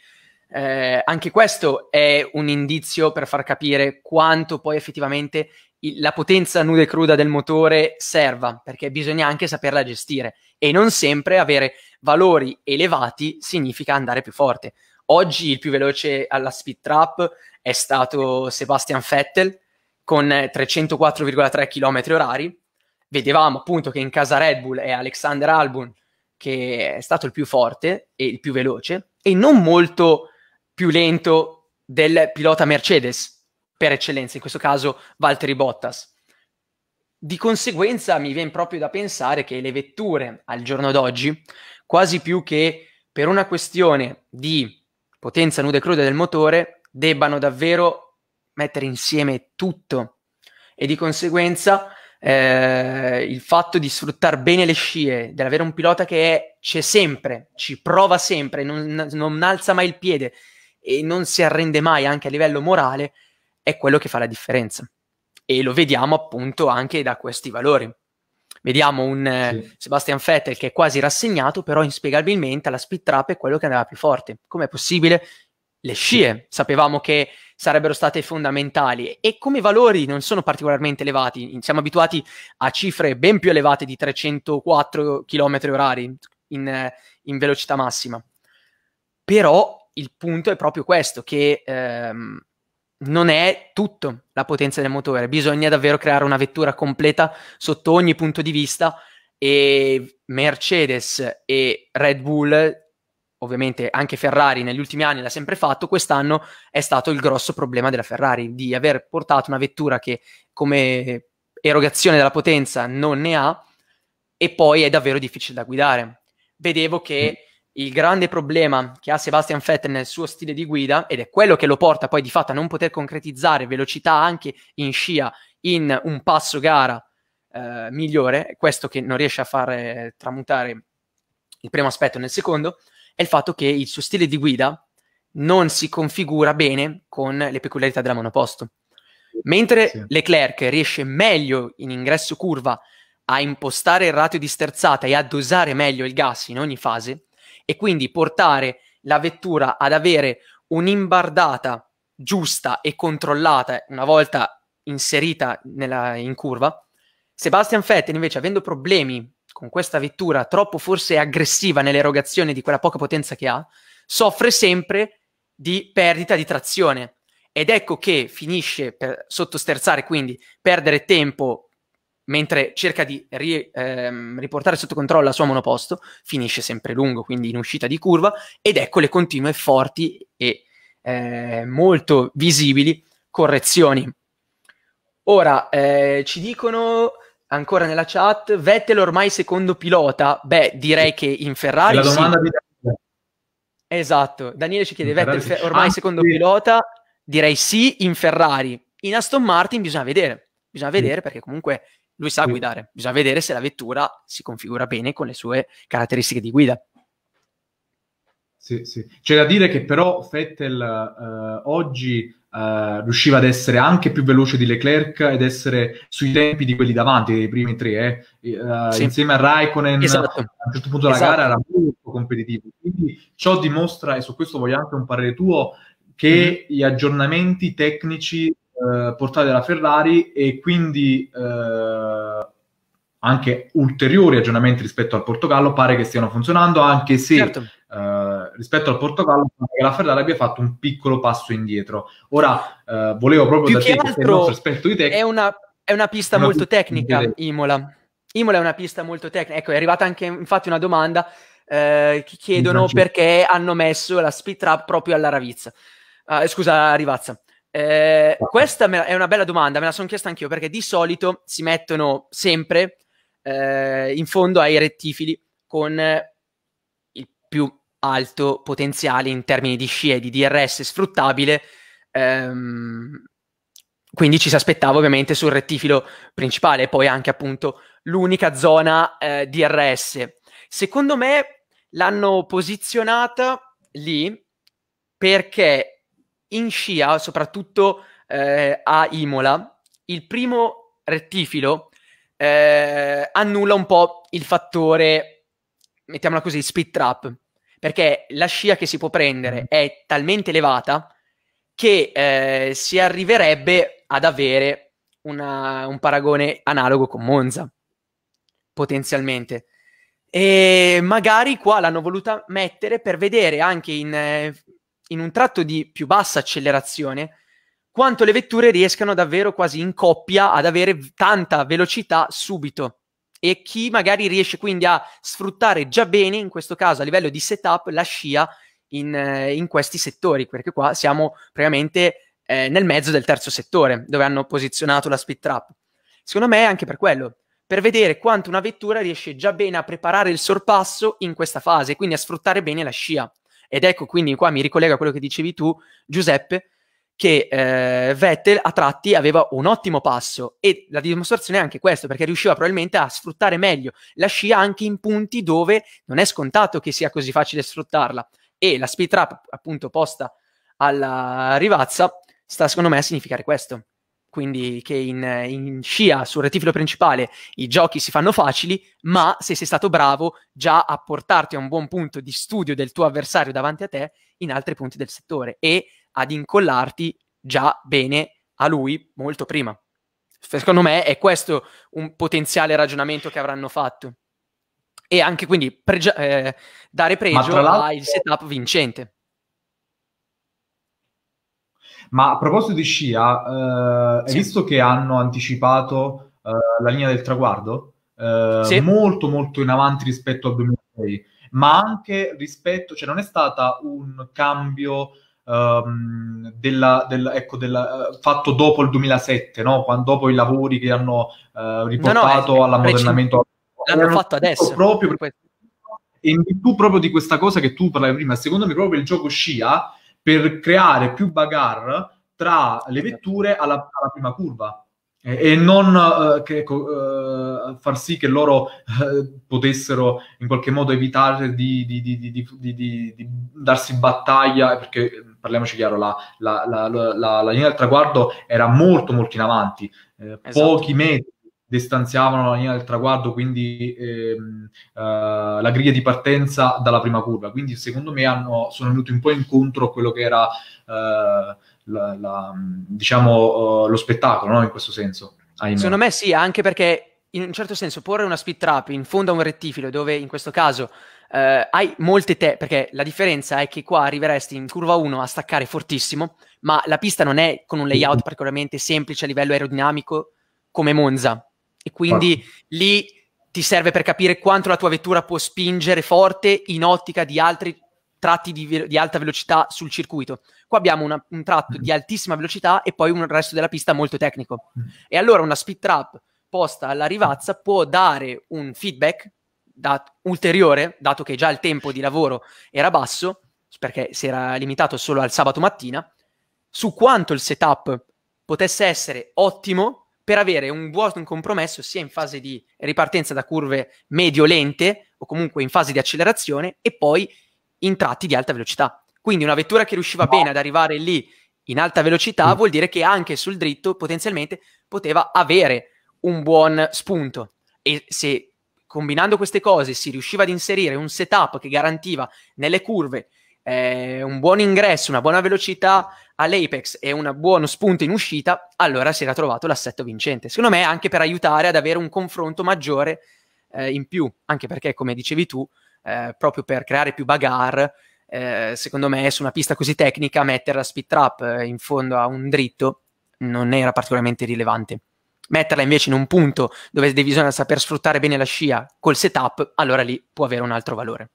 eh, anche questo è un indizio per far capire quanto poi effettivamente il, la potenza nuda e cruda del motore serva, perché bisogna anche saperla gestire e non sempre avere valori elevati significa andare più forte. Oggi il più veloce alla speed trap è stato Sebastian Vettel con 304,3 km orari. Vedevamo appunto che in casa Red Bull è Alexander Albon che è stato il più forte e il più veloce e non molto più lento del pilota Mercedes, per eccellenza, in questo caso Valtteri Bottas. Di conseguenza mi viene proprio da pensare che le vetture al giorno d'oggi, quasi più che per una questione di potenza nuda e cruda del motore, debbano davvero mettere insieme tutto e di conseguenza eh, il fatto di sfruttare bene le scie, dell'avere un pilota che è, c'è sempre, ci prova sempre, non, non alza mai il piede, e non si arrende mai anche a livello morale, è quello che fa la differenza. E lo vediamo appunto anche da questi valori. Vediamo un eh, sì. Sebastian Vettel che è quasi rassegnato, però inspiegabilmente alla speed trap è quello che andava più forte. Com'è possibile? Le scie, sì. sapevamo che sarebbero state fondamentali e come valori non sono particolarmente elevati. Siamo abituati a cifre ben più elevate di 304 km orari in, in velocità massima. Però il punto è proprio questo, che ehm, non è tutto la potenza del motore, bisogna davvero creare una vettura completa sotto ogni punto di vista e Mercedes e Red Bull, ovviamente anche Ferrari negli ultimi anni l'ha sempre fatto, quest'anno è stato il grosso problema della Ferrari, di aver portato una vettura che come erogazione della potenza non ne ha e poi è davvero difficile da guidare. Vedevo che mm il grande problema che ha Sebastian Vettel nel suo stile di guida, ed è quello che lo porta poi di fatto a non poter concretizzare velocità anche in scia in un passo gara eh, migliore, questo che non riesce a far tramutare il primo aspetto nel secondo, è il fatto che il suo stile di guida non si configura bene con le peculiarità della monoposto. Mentre sì. Leclerc riesce meglio in ingresso curva a impostare il ratio di sterzata e a dosare meglio il gas in ogni fase, e quindi portare la vettura ad avere un'imbardata giusta e controllata una volta inserita nella, in curva. Sebastian Vettel invece avendo problemi con questa vettura troppo forse aggressiva nell'erogazione di quella poca potenza che ha, soffre sempre di perdita di trazione ed ecco che finisce per sottosterzare, quindi perdere tempo mentre cerca di ri, ehm, riportare sotto controllo la sua monoposto, finisce sempre lungo, quindi in uscita di curva, ed ecco le continue forti e eh, molto visibili correzioni. Ora, eh, ci dicono ancora nella chat, Vettel ormai secondo pilota? Beh, direi che in Ferrari... È la domanda sì. di... Esatto, Daniele ci chiede, Vettel fe- ormai ah, secondo sì. pilota? Direi sì, in Ferrari. In Aston Martin bisogna vedere, bisogna vedere sì. perché comunque lui sa mm. guidare, bisogna vedere se la vettura si configura bene con le sue caratteristiche di guida. Sì, sì. C'è da dire che però Vettel uh, eh, oggi uh, riusciva ad essere anche più veloce di Leclerc ed essere sui tempi di quelli davanti, dei primi tre, eh. uh, sì. insieme a Raikkonen esatto. a un certo punto della esatto. gara era molto competitivo. Quindi ciò dimostra, e su questo voglio anche un parere tuo, che mm. gli aggiornamenti tecnici eh, portate dalla Ferrari e quindi eh, anche ulteriori aggiornamenti rispetto al Portogallo pare che stiano funzionando, anche se certo. eh, rispetto al Portogallo la Ferrari abbia fatto un piccolo passo indietro. Ora eh, volevo proprio Più da te il nostro di tecnica. È una, è una pista una molto tecnica, Imola. Imola è una pista molto tecnica. Ecco, è arrivata anche infatti una domanda eh, chiedono perché hanno messo la speed trap proprio alla Ravizza. Uh, scusa, Rivazza. Eh, ah. questa me, è una bella domanda, me la sono chiesta anch'io perché di solito si mettono sempre eh, in fondo ai rettifili con il più alto potenziale in termini di scie di DRS sfruttabile. Ehm, quindi ci si aspettava ovviamente sul rettifilo principale e poi anche appunto l'unica zona eh, DRS. Secondo me l'hanno posizionata lì perché in scia, soprattutto eh, a Imola, il primo rettifilo eh, annulla un po' il fattore, mettiamola così, speed trap, perché la scia che si può prendere mm. è talmente elevata che eh, si arriverebbe ad avere una, un paragone analogo con Monza, potenzialmente. E magari qua l'hanno voluta mettere per vedere anche in, eh, in un tratto di più bassa accelerazione quanto le vetture riescano davvero quasi in coppia ad avere tanta velocità subito. E chi magari riesce quindi a sfruttare già bene, in questo caso a livello di setup, la scia in, eh, in questi settori, perché qua siamo praticamente eh, nel mezzo del terzo settore, dove hanno posizionato la speed trap. Secondo me è anche per quello, per vedere quanto una vettura riesce già bene a preparare il sorpasso in questa fase, quindi a sfruttare bene la scia. Ed ecco quindi qua mi ricollega a quello che dicevi tu, Giuseppe, che eh, Vettel a tratti aveva un ottimo passo e la dimostrazione è anche questo, perché riusciva probabilmente a sfruttare meglio la scia anche in punti dove non è scontato che sia così facile sfruttarla. E la speed trap appunto posta alla rivazza sta secondo me a significare questo quindi che in, in, scia sul retifilo principale i giochi si fanno facili, ma se sei stato bravo già a portarti a un buon punto di studio del tuo avversario davanti a te in altri punti del settore e ad incollarti già bene a lui molto prima. Secondo me è questo un potenziale ragionamento che avranno fatto. E anche quindi pregi- eh, dare pregio al setup vincente. Ma a proposito di scia, eh, sì. hai visto che hanno anticipato eh, la linea del traguardo? Eh, sì. Molto, molto in avanti rispetto al 2006, ma anche rispetto, cioè non è stato un cambio ehm, della, della, ecco, della, eh, fatto dopo il 2007, no? Quando, dopo i lavori che hanno riportato eh, no, no, all'ammodernamento. L'hanno fatto adesso. Proprio per... in virtù proprio di questa cosa che tu parlavi prima, secondo me proprio il gioco scia per creare più bagarre tra le esatto. vetture alla, alla prima curva e, e non uh, che, uh, far sì che loro uh, potessero in qualche modo evitare di, di, di, di darsi battaglia perché parliamoci chiaro la, la, la, la, linea del traguardo era molto molto in avanti eh, esatto. pochi metri distanziavano la linea del traguardo, quindi ehm, eh, la griglia di partenza dalla prima curva. Quindi secondo me hanno, sono venuti un po' incontro a quello che era eh, la, la, diciamo, uh, lo spettacolo, no? in questo senso. Ahimè. Secondo me sì, anche perché in un certo senso porre una speed trap in fondo a un rettifilo dove in questo caso eh, hai molte te, perché la differenza è che qua arriveresti in curva 1 a staccare fortissimo, ma la pista non è con un layout particolarmente semplice a livello aerodinamico come Monza, e quindi ah. lì ti serve per capire quanto la tua vettura può spingere forte in ottica di altri tratti di, di alta velocità sul circuito. Qua abbiamo una, un tratto di altissima velocità e poi un resto della pista molto tecnico. E allora una speed trap posta alla rivazza può dare un feedback da, ulteriore, dato che già il tempo di lavoro era basso, perché si era limitato solo al sabato mattina, su quanto il setup potesse essere ottimo per avere un buon compromesso sia in fase di ripartenza da curve medio-lente o comunque in fase di accelerazione e poi in tratti di alta velocità. Quindi una vettura che riusciva boh. bene ad arrivare lì in alta velocità mm. vuol dire che anche sul dritto potenzialmente poteva avere un buon spunto e se combinando queste cose si riusciva ad inserire un setup che garantiva nelle curve eh, un buon ingresso, una buona velocità all'Apex e un buono spunto in uscita, allora si era trovato l'assetto vincente. Secondo me anche per aiutare ad avere un confronto maggiore eh, in più, anche perché, come dicevi tu, eh, proprio per creare più bagarre, eh, secondo me su una pista così tecnica mettere la speed trap eh, in fondo a un dritto non era particolarmente rilevante. Metterla invece in un punto dove bisogna saper sfruttare bene la scia col setup, allora lì può avere un altro valore.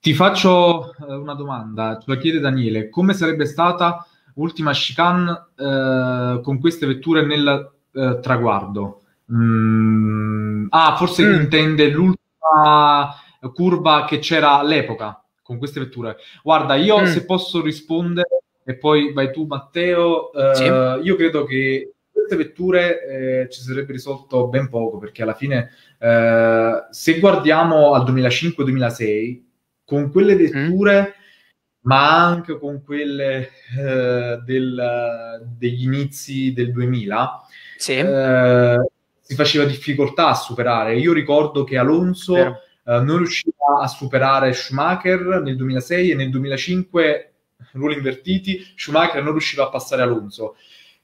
Ti faccio eh, una domanda, ce la chiede Daniele. Come sarebbe stata l'ultima chicane eh, con queste vetture nel eh, traguardo? Mm, ah, forse mm. intende l'ultima curva che c'era all'epoca con queste vetture. Guarda, io mm. se posso rispondere e poi vai tu Matteo, eh, sì. io credo che queste vetture eh, ci sarebbe risolto ben poco perché alla fine eh, se guardiamo al 2005-2006 con quelle vetture, mm. ma anche con quelle eh, del, degli inizi del 2000, sì. eh, si faceva difficoltà a superare. Io ricordo che Alonso eh, non riusciva a superare Schumacher nel 2006 e nel 2005, ruoli invertiti, Schumacher non riusciva a passare Alonso.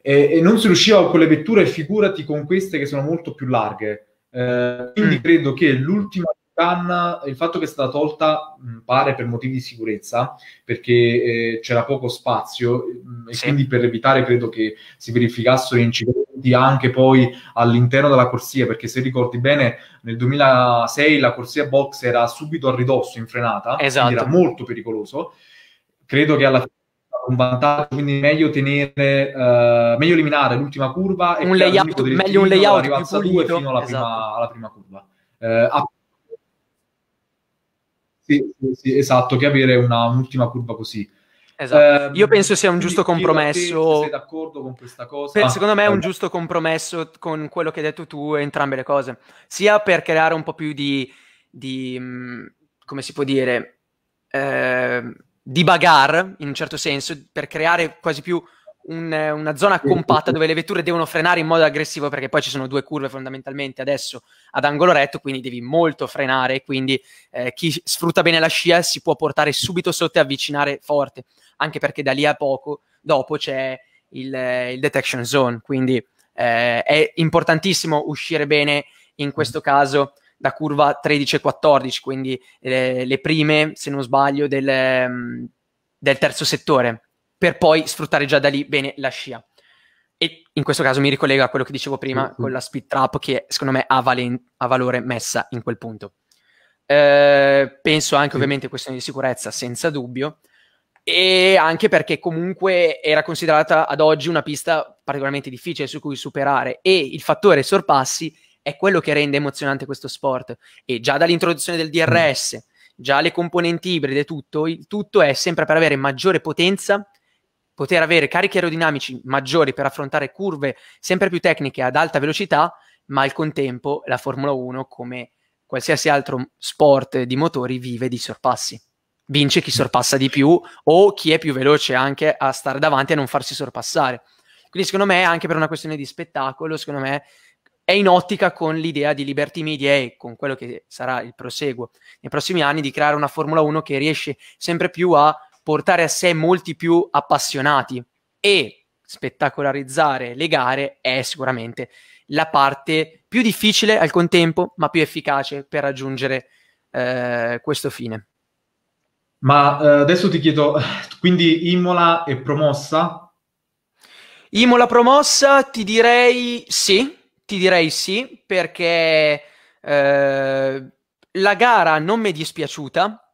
E, e non si riusciva con le vetture, figurati con queste che sono molto più larghe. Eh, quindi mm. credo che l'ultima Khan, il fatto che è stata tolta pare per motivi di sicurezza, perché eh, c'era poco spazio e sì. quindi per evitare credo che si verificassero incidenti anche poi all'interno della corsia, perché se ricordi bene nel 2006 la corsia box era subito a ridosso, in frenata, esatto. era molto pericoloso. Credo che alla fine un vantaggio, quindi meglio tenere, uh, meglio eliminare l'ultima curva e un e layout, meglio un layout più pulito, fino alla, esatto. prima, alla prima curva. Uh, sì, sì, esatto, che avere un'ultima curva così. Esatto. Eh, Io penso sia un giusto compromesso. Sei d'accordo con questa cosa? Per, secondo me è un giusto compromesso con quello che hai detto tu, entrambe le cose. Sia per creare un po' più di, di mm, come si può dire, eh, di bagar in un certo senso, per creare quasi più un, una zona compatta dove le vetture devono frenare in modo aggressivo perché poi ci sono due curve fondamentalmente adesso ad angolo retto, quindi devi molto frenare, quindi eh, chi sfrutta bene la scia si può portare subito sotto e avvicinare forte, anche perché da lì a poco dopo c'è il, il detection zone, quindi eh, è importantissimo uscire bene in mm. questo caso da curva 13 e 14, quindi eh, le prime, se non sbaglio, del, mm, del terzo settore per poi sfruttare già da lì bene la scia. E in questo caso mi ricollego a quello che dicevo prima mm-hmm. con la speed trap che secondo me ha, valen- ha valore messa in quel punto. Eh, penso anche mm. ovviamente a questioni di sicurezza, senza dubbio, e anche perché comunque era considerata ad oggi una pista particolarmente difficile su cui superare e il fattore sorpassi è quello che rende emozionante questo sport e già dall'introduzione del DRS, mm. già le componenti ibride, tutto, il tutto è sempre per avere maggiore potenza poter avere carichi aerodinamici maggiori per affrontare curve sempre più tecniche ad alta velocità, ma al contempo la Formula 1, come qualsiasi altro sport di motori, vive di sorpassi. Vince chi sorpassa di più o chi è più veloce anche a stare davanti e non farsi sorpassare. Quindi secondo me, anche per una questione di spettacolo, secondo me è in ottica con l'idea di Liberty Media e con quello che sarà il proseguo nei prossimi anni di creare una Formula 1 che riesce sempre più a portare a sé molti più appassionati e spettacolarizzare le gare è sicuramente la parte più difficile al contempo, ma più efficace per raggiungere eh, questo fine. Ma eh, adesso ti chiedo, (sighs) quindi Imola è promossa? Imola promossa, ti direi sì, ti direi sì, perché eh, la gara non mi è dispiaciuta,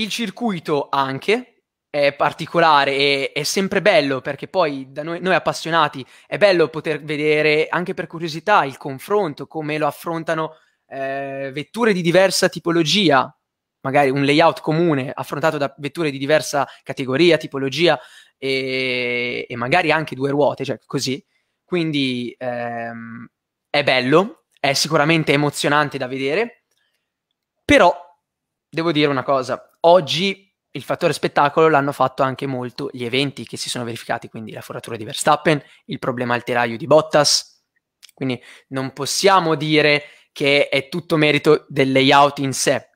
il circuito anche è particolare e è sempre bello perché poi da noi, noi appassionati è bello poter vedere anche per curiosità il confronto, come lo affrontano eh, vetture di diversa tipologia, magari un layout comune affrontato da vetture di diversa categoria, tipologia e, e magari anche due ruote, cioè così. Quindi ehm, è bello, è sicuramente emozionante da vedere, però devo dire una cosa, oggi il fattore spettacolo l'hanno fatto anche molto gli eventi che si sono verificati, quindi la foratura di Verstappen, il problema al telaio di Bottas. Quindi non possiamo dire che è tutto merito del layout in sé,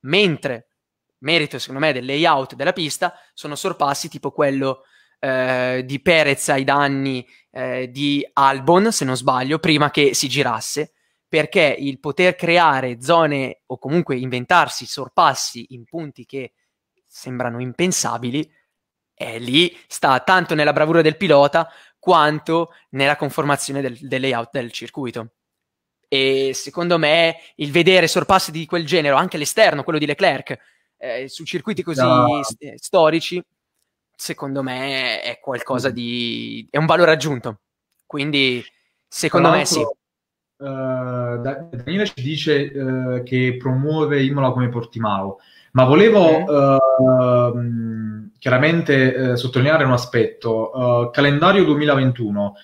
mentre merito secondo me del layout della pista sono sorpassi tipo quello eh, di Perez ai danni eh, di Albon, se non sbaglio, prima che si girasse, perché il poter creare zone o comunque inventarsi sorpassi in punti che sembrano impensabili, è lì sta tanto nella bravura del pilota quanto nella conformazione del, del layout del circuito. E secondo me il vedere sorpassi di quel genere, anche l'esterno, quello di Leclerc, eh, su circuiti così no. st- eh, storici, secondo me è qualcosa mm. di... è un valore aggiunto. Quindi, secondo me sì. Uh, Daniele ci dice uh, che promuove Imola come Portimao, ma volevo okay. uh, chiaramente eh, sottolineare un aspetto. calendario 2021,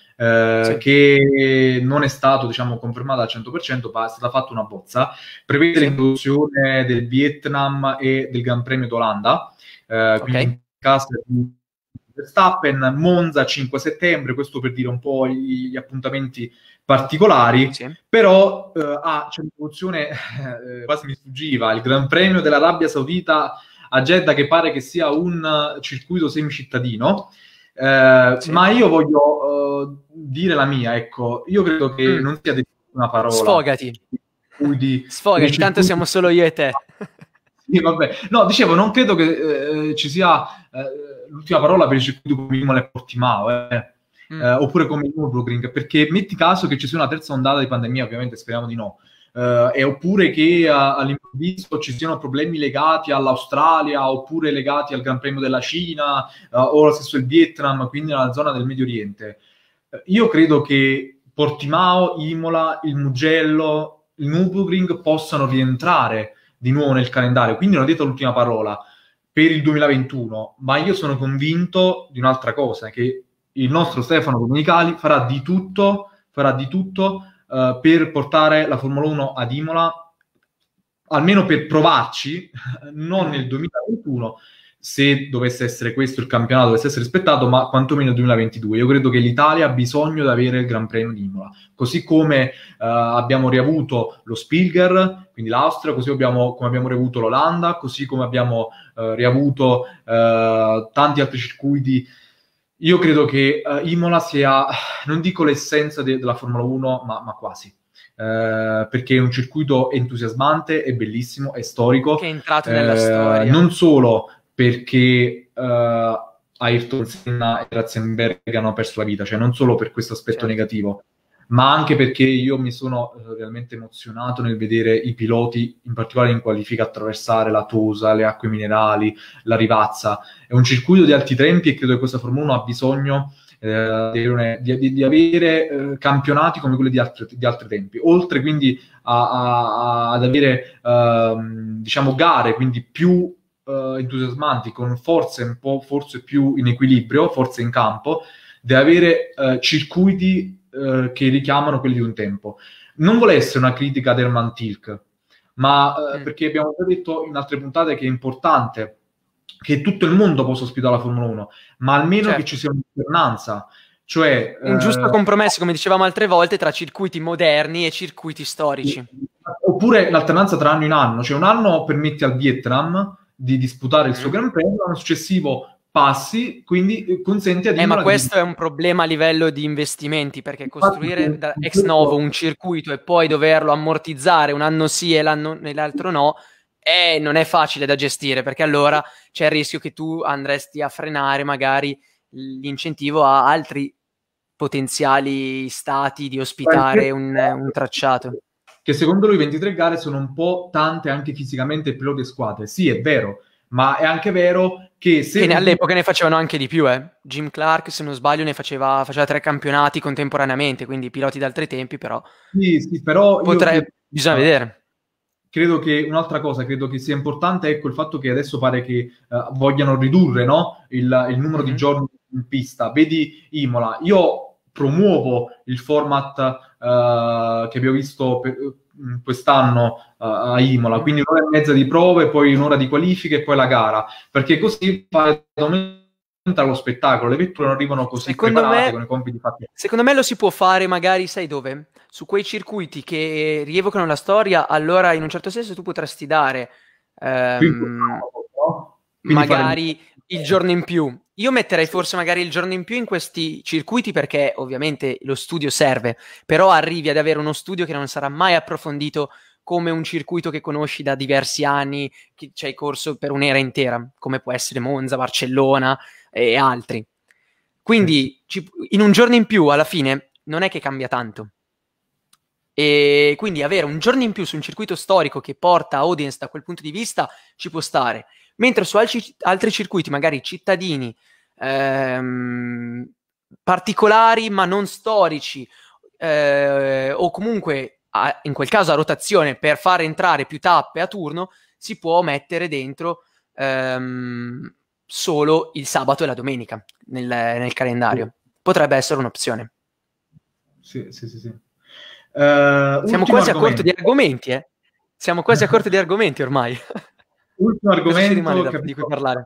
sì. che non è stato diciamo, confermato al 100%, ma è stata fatta una bozza, prevede sì. l'introduzione del Vietnam e del Gran Premio d'Olanda, okay. quindi in caso di Verstappen, Monza 5 settembre, questo per dire un po' gli, gli appuntamenti particolari, sì. però eh, ah, c'è un'emozione, (laughs) eh, quasi mi sfuggiva, il Gran Premio dell'Arabia Saudita a Jeddah che pare che sia un circuito semicittadino, eh, sì. ma io voglio uh, dire la mia, ecco, io credo che mm. non sia una parola. Sfogati. Quindi, Sfogati, intanto siamo solo io e te. (laughs) Ah, sì, vabbè. No, dicevo, non credo che eh, ci sia eh, l'ultima parola per il circuito come minimo le Portimao, eh. Mm. Eh, oppure come Nürburgring, perché metti caso che ci sia una terza ondata di pandemia, ovviamente speriamo di no, eh, e oppure che eh, all'improvviso ci siano problemi legati all'Australia, oppure legati al Gran Premio della Cina, o lo stesso il Vietnam, quindi nella zona del Medio Oriente. io credo che Portimao, Imola, il Mugello, il Nürburgring possano rientrare di nuovo nel calendario, quindi non ho detto l'ultima parola per il 2021, ma io sono convinto di un'altra cosa, che il nostro Stefano Domenicali farà di tutto, farà di tutto uh, per portare la Formula 1 ad Imola, almeno per provarci, (laughs) non nel 2021, se dovesse essere questo il campionato, dovesse essere rispettato, ma quantomeno il 2022. Io credo che l'Italia ha bisogno di avere il Gran Premio di Imola, così come eh, abbiamo riavuto lo Spilger, quindi l'Austria, così abbiamo, come abbiamo riavuto l'Olanda, così come abbiamo eh, riavuto eh, tanti altri circuiti. Io credo che eh, Imola sia, non dico l'essenza de- della Formula 1, ma, ma quasi. Eh, perché è un circuito entusiasmante, è bellissimo, è storico. Che è entrato nella eh, storia. Non solo perché uh, Ayrton Senna e Ratzenberg hanno perso la vita, cioè non solo per questo aspetto certo. negativo, ma anche perché io mi sono eh, realmente emozionato nel vedere i piloti, in particolare in qualifica, attraversare la Tosa, le acque minerali, la Rivazza. È un circuito di alti tempi e credo che questa Formula 1 ha bisogno eh, di, di, di, avere eh, campionati come quelli di, altri, di altri tempi, oltre quindi a, a, ad avere eh, diciamo gare quindi più eh, entusiasmanti, con forze un po' forse più in equilibrio, forze in campo, deve avere eh, circuiti eh, che richiamano quelli di un tempo. Non vuole essere una critica del Mantilk, ma eh, mm. perché abbiamo già detto in altre puntate che è importante che tutto il mondo possa ospitare la Formula 1, ma almeno certo. che ci sia un'alternanza. Cioè, un eh, giusto compromesso, come dicevamo altre volte, tra circuiti moderni e circuiti storici. Oppure l'alternanza tra anno in anno, cioè un anno permette al Vietnam di disputare il suo mhm. Gran Premio, l'anno successivo passi, quindi eh, consente di... Eh, ma questo di... è un problema a livello di investimenti, perché costruire da ex novo un circuito e poi doverlo ammortizzare un anno sì e, e l'altro no, eh, non è facile da gestire, perché allora c'è il rischio che tu andresti a frenare magari l'incentivo a altri potenziali stati di ospitare un, un tracciato che secondo lui 23 gare sono un po' tante anche fisicamente per e squadre. Sì, è vero, ma è anche vero che se... E all'epoca ne facevano anche di più, eh. Jim Clark, se non sbaglio, ne faceva, faceva tre campionati contemporaneamente, quindi piloti da altri tempi, però... Sì, sì, però... Potrei... Io... Bisogna ah. vedere credo che un'altra cosa credo che sia importante ecco il fatto che adesso pare che uh, vogliano ridurre no? il, il, numero mm-hmm. di mhm. giorni in pista vedi Imola io promuovo il format eh, che abbiamo visto per, mm, quest'anno uh, a Imola, quindi un'ora e mezza di prove, poi un'ora di qualifiche e poi la gara, perché così aumenta lo spettacolo, le vetture non arrivano così secondo preparate me, con i compiti fatti. Secondo me lo si può fare magari, sai dove? Su quei circuiti che rievocano la storia, allora in un certo senso tu potresti dare... Ehm, quindi, magari il eh. giorno in più. Io metterei forse magari il giorno in più in questi circuiti perché ovviamente lo studio serve, però arrivi ad avere uno studio che non sarà mai approfondito come un circuito che conosci da diversi anni, che ci hai corso per un'era intera, come può essere Monza, Barcellona e altri. Quindi ci, in un giorno in più alla fine non è che cambia tanto. E quindi avere un giorno in più su un circuito storico che porta audience da quel punto di vista ci può stare mentre su alci- altri circuiti, magari cittadini ehm, particolari ma non storici, eh, o comunque a, in quel caso a rotazione per far entrare più tappe a turno, si può mettere dentro ehm, solo il sabato e la domenica nel, nel calendario. Potrebbe essere un'opzione. Sì, sì, sì. sì. Uh, Siamo quasi argomento. a corto di argomenti, eh? Siamo quasi a corto di argomenti ormai. (laughs) Ultimo argomento da, di cui parlare.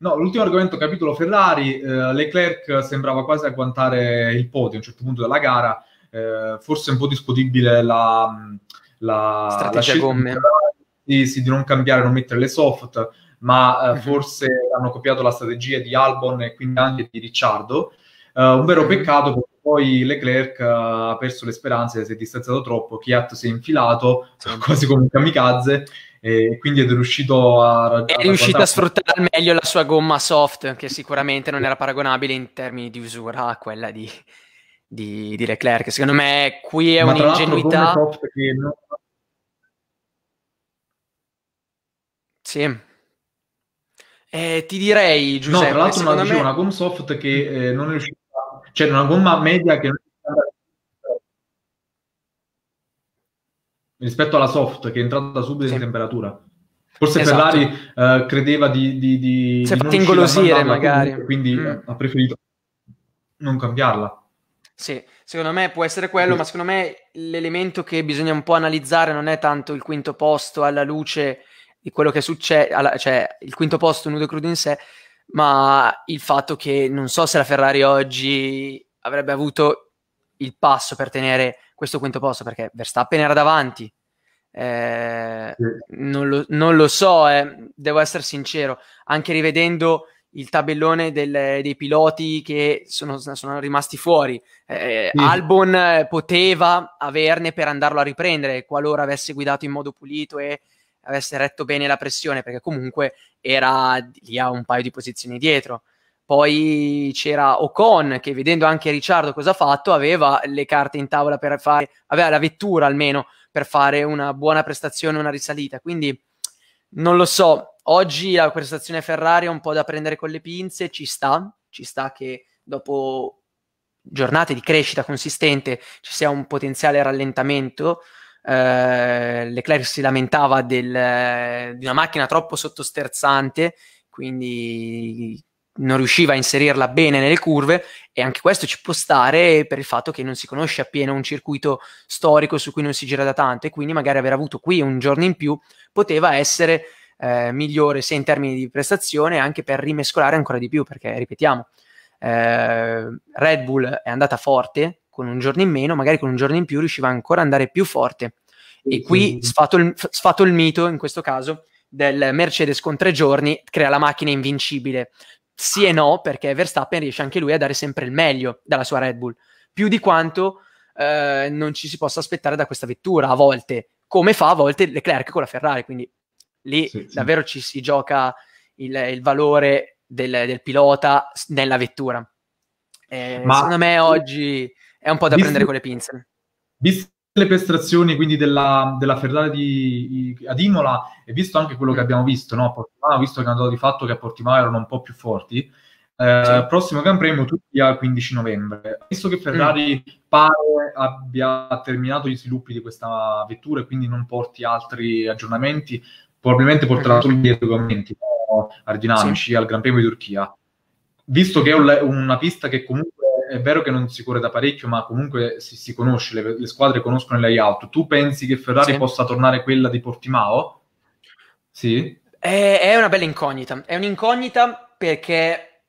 No, l'ultimo argomento, capitolo Ferrari, eh, Leclerc sembrava quasi agguantare il podio a un certo punto della gara, eh, forse un po' discutibile la, mm, la strategia la gomme di, sì, di non cambiare, non mettere le soft, ma eh, mhm. forse hanno copiato la strategia di Albon e quindi anche di Ricciardo. Uh, un vero mhm. peccato perché poi Leclerc eh, ha perso le speranze, si è distanziato troppo, Chiat si è infilato, (laughs) quasi come un kamikaze, e quindi è riuscito a raggiungere. È riuscito a sfruttare al meglio la sua gomma soft, che sicuramente non era paragonabile in termini di usura a quella di, di, di Leclerc. Secondo me qui è Ma un'ingenuità. Che... Sì. Eh, ti direi, Giuseppe. No, tra l'altro, una, me... una gomma soft che eh, non è riuscita, cioè una gomma media che non rispetto alla soft che è entrata subito sì. in temperatura. Forse esatto. Ferrari uh, credeva di, di, di, Se di ingolosire magari. Comunque, quindi mm. ha preferito non cambiarla. Sì, secondo me può essere quello, sì. ma secondo me l'elemento che bisogna un po' analizzare non è tanto il quinto posto alla luce di quello che succede, cioè il quinto posto nudo e crudo in sé, ma il fatto che non so se la Ferrari oggi avrebbe avuto il passo per tenere questo quinto posto perché Verstappen era davanti. Eh, sì. non, lo, non, lo, so, eh, devo essere sincero, anche rivedendo il tabellone del, dei piloti che sono, sono rimasti fuori, eh, eh sì. Albon eh, poteva averne per andarlo a riprendere qualora avesse guidato in modo pulito e avesse retto bene la pressione, perché comunque era lì a un paio di posizioni dietro. Poi c'era Ocon che vedendo anche Ricciardo cosa ha fatto, aveva le carte in tavola per fare, aveva la vettura almeno per fare una buona prestazione, una risalita. Quindi non lo so, oggi la prestazione Ferrari è un po' da prendere con le pinze, ci sta, ci sta che dopo giornate di crescita consistente ci sia un potenziale rallentamento. Eh, Leclerc si lamentava del, di una macchina troppo sottosterzante, quindi non riusciva a inserirla bene nelle curve e anche questo ci può stare per il fatto che non si conosce appieno un circuito storico su cui non si gira da tanto e quindi magari aver avuto qui un giorno in più poteva essere eh, migliore sia in termini di prestazione anche per rimescolare ancora di più perché ripetiamo eh, Red Bull è andata forte con un giorno in meno magari con un giorno in più riusciva ancora ad andare più forte e qui sfato il, sfato il mito in questo caso del Mercedes con tre giorni crea la macchina invincibile sì e no, perché Verstappen riesce anche lui a dare sempre il meglio dalla sua Red Bull, più di quanto eh, non ci si possa aspettare da questa vettura a volte, come fa a volte Leclerc con la Ferrari. Quindi lì sì, davvero ci si gioca il, il valore del, del, pilota nella vettura. Eh, Ma... Secondo me oggi è un po' da Visto... prendere con le pinze. Visto le prestazioni quindi della, della Ferrari di, di, ad Imola e visto anche quello che mm. abbiamo visto no? Portimao, visto che è andato di fatto che a Portimao erano un po' più forti, eh, sì. prossimo Gran Premio Turchia 15 novembre. Visto che Ferrari mm. pare abbia terminato gli sviluppi di questa vettura e quindi non porti altri aggiornamenti, probabilmente porterà solo gli argomenti no? aerodinamici sì. al Gran Premio di Turchia. Visto che è una pista che comunque è vero che non si corre da parecchio, ma comunque si, si conosce, le, le, squadre conoscono il layout. Tu pensi che Ferrari sì. possa tornare quella di Portimao? Sì. È, è una bella incognita. È un'incognita perché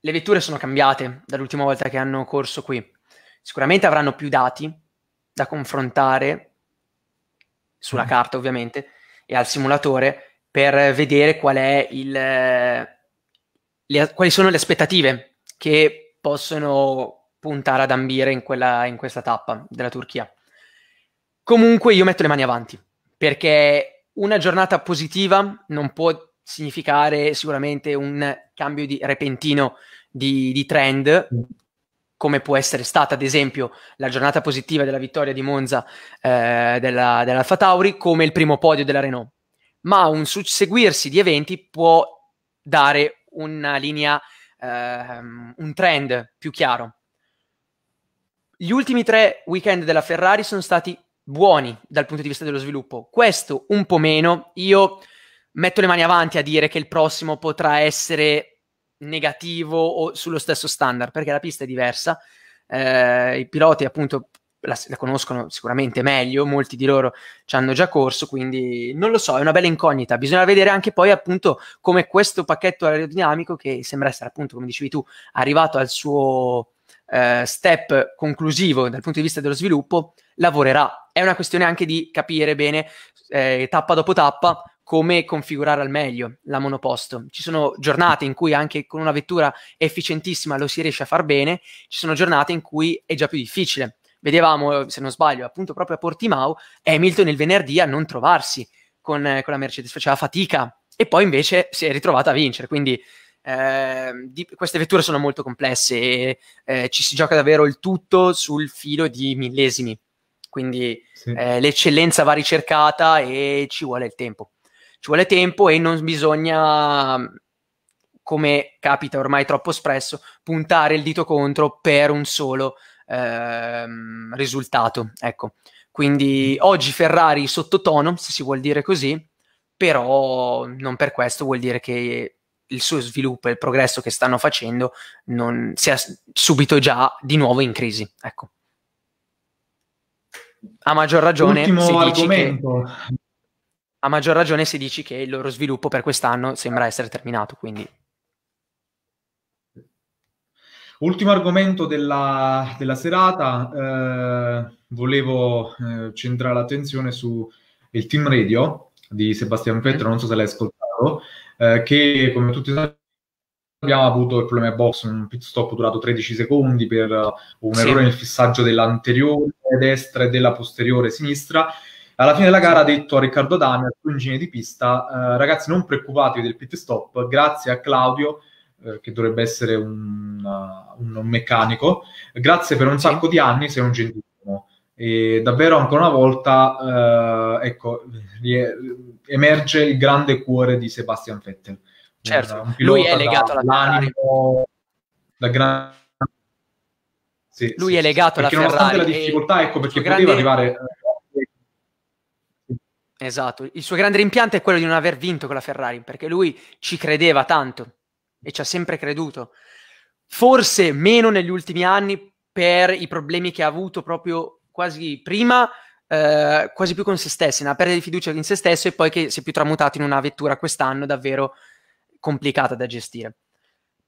le vetture sono cambiate dall'ultima volta che hanno corso qui. Sicuramente avranno più dati da confrontare sulla mm. carta, ovviamente, e al simulatore per vedere qual è il, le, quali sono le aspettative che possono puntare ad ambire in, quella, in questa tappa della Turchia. Comunque io metto le mani avanti, perché una giornata positiva non può significare sicuramente un cambio di repentino di, di, trend, come può essere stata ad esempio la giornata positiva della vittoria di Monza eh, della, dell'Alfa Tauri, come il primo podio della Renault. Ma un susseguirsi di eventi può dare una linea ehm, un trend più chiaro. Gli ultimi tre weekend della Ferrari sono stati buoni dal punto di vista dello sviluppo, questo un po' meno. Io metto le mani avanti a dire che il prossimo potrà essere negativo o sullo stesso standard, perché la pista è diversa. Eh, I piloti, appunto, la, la, conoscono sicuramente meglio, molti di loro ci hanno già corso, quindi non lo so, è una bella incognita. Bisogna vedere anche poi appunto come questo pacchetto aerodinamico che sembra essere appunto, come dicevi tu, arrivato al suo eh, step conclusivo dal punto di vista dello sviluppo, lavorerà. È una questione anche di capire bene eh, tappa dopo tappa come configurare al meglio la monoposto. Ci sono giornate in cui anche con una vettura efficientissima lo si riesce a far bene, ci sono giornate in cui è già più difficile Vedevamo, se non sbaglio, appunto proprio a Portimao, Hamilton il venerdì a non trovarsi con, eh, con la Mercedes, faceva fatica e poi invece si è ritrovata a vincere. Quindi eh, di, queste vetture sono molto complesse e eh, ci si gioca davvero il tutto sul filo di millesimi. Quindi sì. Eh, l'eccellenza va ricercata e ci vuole il tempo. Ci vuole tempo e non bisogna come capita ormai troppo spesso, puntare il dito contro per un solo Ehm, risultato. Ecco. Quindi oggi Ferrari sottotono, se si vuol dire così, però non per questo vuol dire che il suo sviluppo e il progresso che stanno facendo non sia subito già di nuovo in crisi. Ecco. A maggior ragione, che, a maggior ragione si dice che il loro sviluppo per quest'anno sembra essere terminato, quindi Ultimo argomento della, della serata, eh, volevo eh, centrare l'attenzione sul team radio di Sebastiano Petro, non so se l'hai ascoltato, eh, che come tutti abbiamo avuto il problema box, un pit stop durato 13 secondi per un sì. errore nel fissaggio dell'anteriore destra e della posteriore sinistra. Alla fine della gara ha detto a Riccardo Dami, al suo ingegnere di pista, eh, ragazzi non preoccupatevi del pit stop, grazie a Claudio eh, che dovrebbe essere un, uh, un, meccanico, grazie per un sacco di anni sei un gentiluomo. E davvero ancora una volta, eh, ecco, emerge il grande cuore di Sebastian Vettel. Certo, un, un lui è legato da, alla Ferrari. Da gran... sì, lui sì, è legato alla Ferrari. la difficoltà, ecco, perché poteva grande... arrivare... Esatto, il suo grande rimpianto è quello di non aver vinto con la Ferrari, perché lui ci credeva tanto e ci ha sempre creduto. Forse meno negli ultimi anni per i problemi che ha avuto proprio quasi prima, eh, quasi più con se stesso, una perdita di fiducia in se stesso e poi che si è più tramutato in una vettura quest'anno davvero complicata da gestire.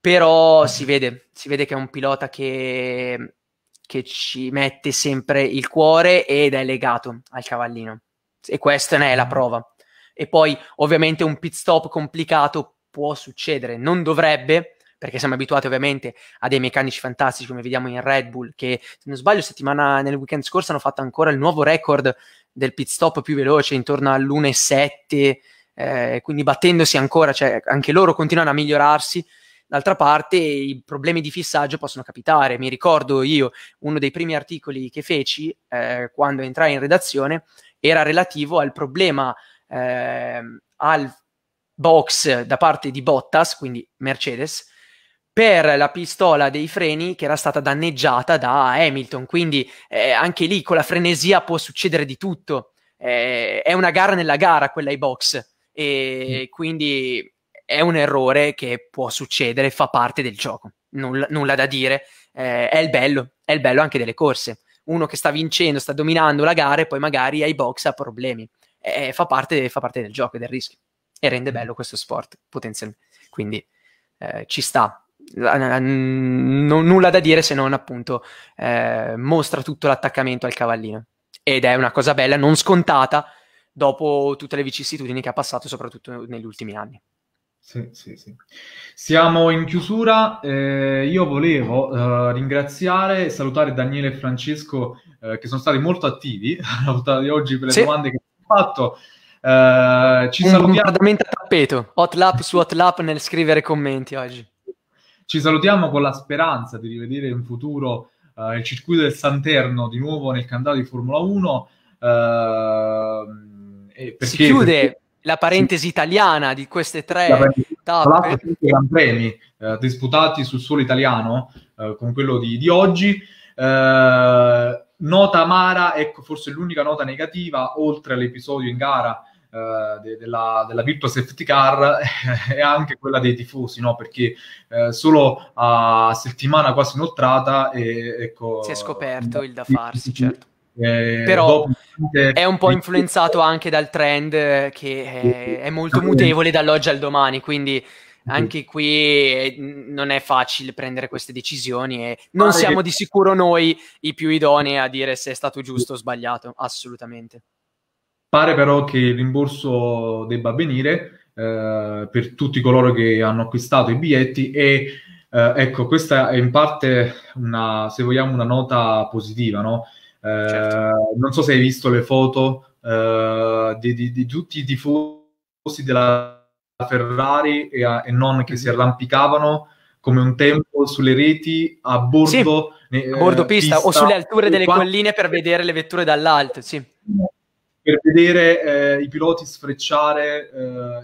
Però si vede, si vede che è un pilota che, che ci mette sempre il cuore ed è legato al cavallino. E questa ne è la mm. prova. E poi ovviamente un pit stop complicato può succedere, non dovrebbe, perché siamo abituati ovviamente a dei meccanici fantastici come vediamo in Red Bull, che se non sbaglio settimana, nel weekend scorso hanno fatto ancora il nuovo record del pit stop più veloce, intorno all'1,7, eh, quindi battendosi ancora, cioè anche loro continuano a migliorarsi, D'altra parte i problemi di fissaggio possono capitare. Mi ricordo io, uno dei primi articoli che feci eh, quando entrai in redazione era relativo al problema, eh, al box eh, da parte di Bottas, quindi Mercedes, per la pistola dei freni che era stata danneggiata da Hamilton. Quindi eh, anche lì con la frenesia può succedere di tutto. Eh, è una gara nella gara quella ai box e mm. quindi è un errore che può succedere, fa parte del gioco. Nulla, nulla da dire, eh, è il bello, è il bello anche delle corse. Uno che sta vincendo, sta dominando la gara e poi magari ai box ha problemi. Eh, fa parte, fa parte del gioco e del rischio e rende bello questo sport potenzialmente. Quindi eh, ci sta. N- n- nulla da dire se non appunto eh, mostra tutto l'attaccamento al cavallino ed è una cosa bella, non scontata dopo tutte le vicissitudini che ha passato, soprattutto negli ultimi anni. Sì, sì, sì. Siamo in chiusura. Eh, io volevo eh, ringraziare e salutare Daniele e Francesco eh, che sono stati molto attivi (laughs) oggi per le sì. domande che hanno fatto. Uh, ci Un salutiamo. Un a tappeto, Hotlap su Hotlap nel scrivere commenti oggi. Ci salutiamo con la speranza di rivedere in futuro uh, il circuito del Santerno di nuovo nel candidato di Formula 1. Uh, ehm, perché, si chiude perché... la parentesi sì. italiana di queste tre tappe. Gran premi eh, disputati sul suolo italiano eh, con quello di, di oggi. Eh, nota amara, ecco forse l'unica nota negativa, oltre all'episodio in gara eh, de- della, della virtual safety car è (laughs) anche quella dei tifosi, no? perché eh, solo a settimana quasi inoltrata e, ecco, si è scoperto il da farsi, certo. Eh, però è un po' influenzato anche dal trend che è, è molto mutevole dall'oggi al domani, quindi anche qui eh, non è facile prendere queste decisioni e non siamo di sicuro noi i più idonei a dire se è stato giusto o sbagliato, assolutamente. Pare però che il rimborso debba avvenire eh, per tutti coloro che hanno acquistato i biglietti e eh, ecco, questa è in parte una, se vogliamo, una nota positiva, no? Eh, certo. Non so se hai visto le foto eh, di, di, di, tutti i tifosi della Ferrari e, a, e, non che si arrampicavano come un tempo sulle reti a bordo, sì, a bordo pista, eh, pista, o sulle alture delle quando... colline per vedere le vetture dall'alto, sì. No per vedere eh, i piloti sfrecciare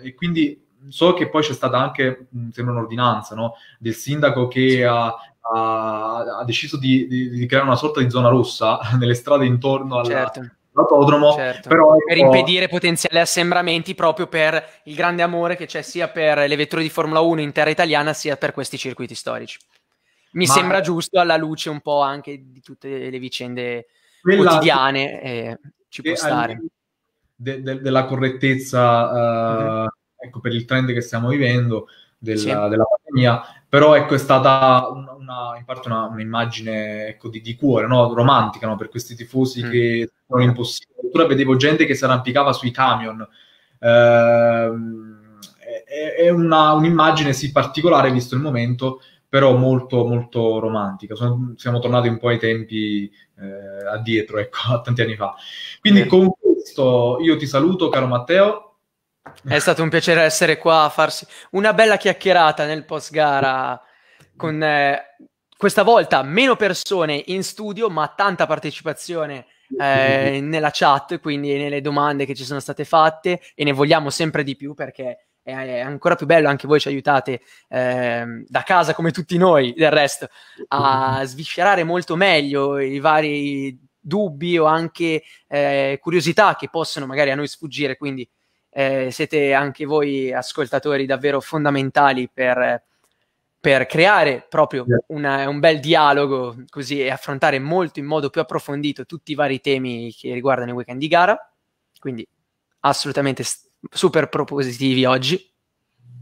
eh, e quindi so che poi c'è stata anche, sembra un'ordinanza no? del sindaco che sì. ha, ha, ha, deciso di, di, di, creare una sorta di zona rossa (laughs) nelle strade intorno alla, certo. all'autodromo certo. però, ecco per ecco... impedire potenziali assembramenti proprio per il grande amore che c'è sia per le vetture di Formula 1 in terra italiana sia per questi circuiti storici. Mi Ma... sembra giusto alla luce un po' anche di tutte le vicende quella, quotidiane. Eh ci può stare. De, de, della correttezza, uh, ecco, per il trend che stiamo vivendo, della, sì. della pandemia, però ecco, è stata una, una, in parte una, un'immagine ecco, di, di, cuore, no? romantica no? per questi tifosi mm. che sono impossibili. Addirittura vedevo gente che si arrampicava sui camion. Eh, è, è un'immagine sì particolare visto il momento, però molto, molto romantica. Sono, siamo tornati un po' ai tempi eh, addietro, ecco, a (laughs) tanti anni fa. Quindi eh. con questo io ti saluto, caro Matteo. È stato un piacere essere qua a farsi una bella chiacchierata nel post gara con eh, questa volta meno persone in studio, ma tanta partecipazione eh, nella chat, quindi nelle domande che ci sono state fatte e ne vogliamo sempre di più perché è ancora più bello, anche voi ci aiutate eh, da casa come tutti noi del resto a sviscerare molto meglio i vari dubbi o anche eh, curiosità che possono magari a noi sfuggire, quindi eh, siete anche voi ascoltatori davvero fondamentali per, per creare proprio una, un bel dialogo così e affrontare molto in modo più approfondito tutti i vari temi che riguardano i weekend di gara, quindi assolutamente super propositivi oggi.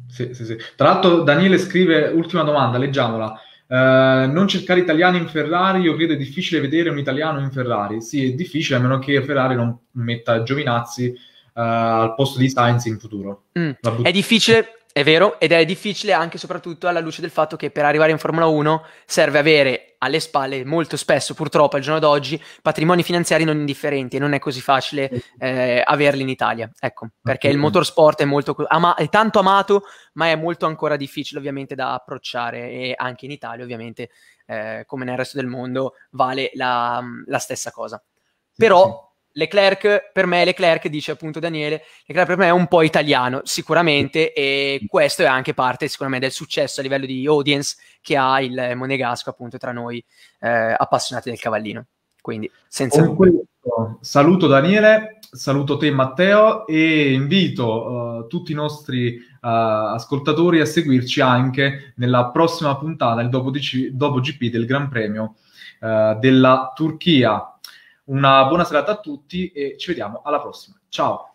Sì, sì, sì. Tra l'altro Daniele scrive, ultima domanda, leggiamola. Uh, non cercare italiani in Ferrari, io credo è difficile vedere un italiano in Ferrari. Sì, è difficile a meno che Ferrari non metta Giovinazzi uh, al posto di Sainz in futuro. Mm. But- è difficile, è vero, ed è difficile anche e soprattutto alla luce del fatto che per arrivare in Formula 1 serve avere alle spalle molto spesso, purtroppo al giorno d'oggi, patrimoni finanziari non indifferenti e non è così facile eh, averli in Italia. Ecco, perché il motorsport è, molto, ama- è tanto amato, ma è molto ancora difficile ovviamente da approcciare e anche in Italia ovviamente, eh, come nel resto del mondo, vale la, la stessa cosa. Però Leclerc, per me Leclerc, dice appunto Daniele, Leclerc per me è un po' italiano sicuramente e questo è anche parte secondo me del successo a livello di audience che ha il Monegasco appunto tra noi eh, appassionati del cavallino. Quindi senza dubbio. Saluto Daniele, saluto te Matteo e invito uh, tutti i nostri uh, ascoltatori a seguirci anche nella prossima puntata, il dopo, DC, dopo GP del Gran Premio uh, della Turchia. Una buona serata a tutti e ci vediamo alla prossima. Ciao.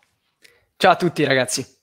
Ciao a tutti ragazzi.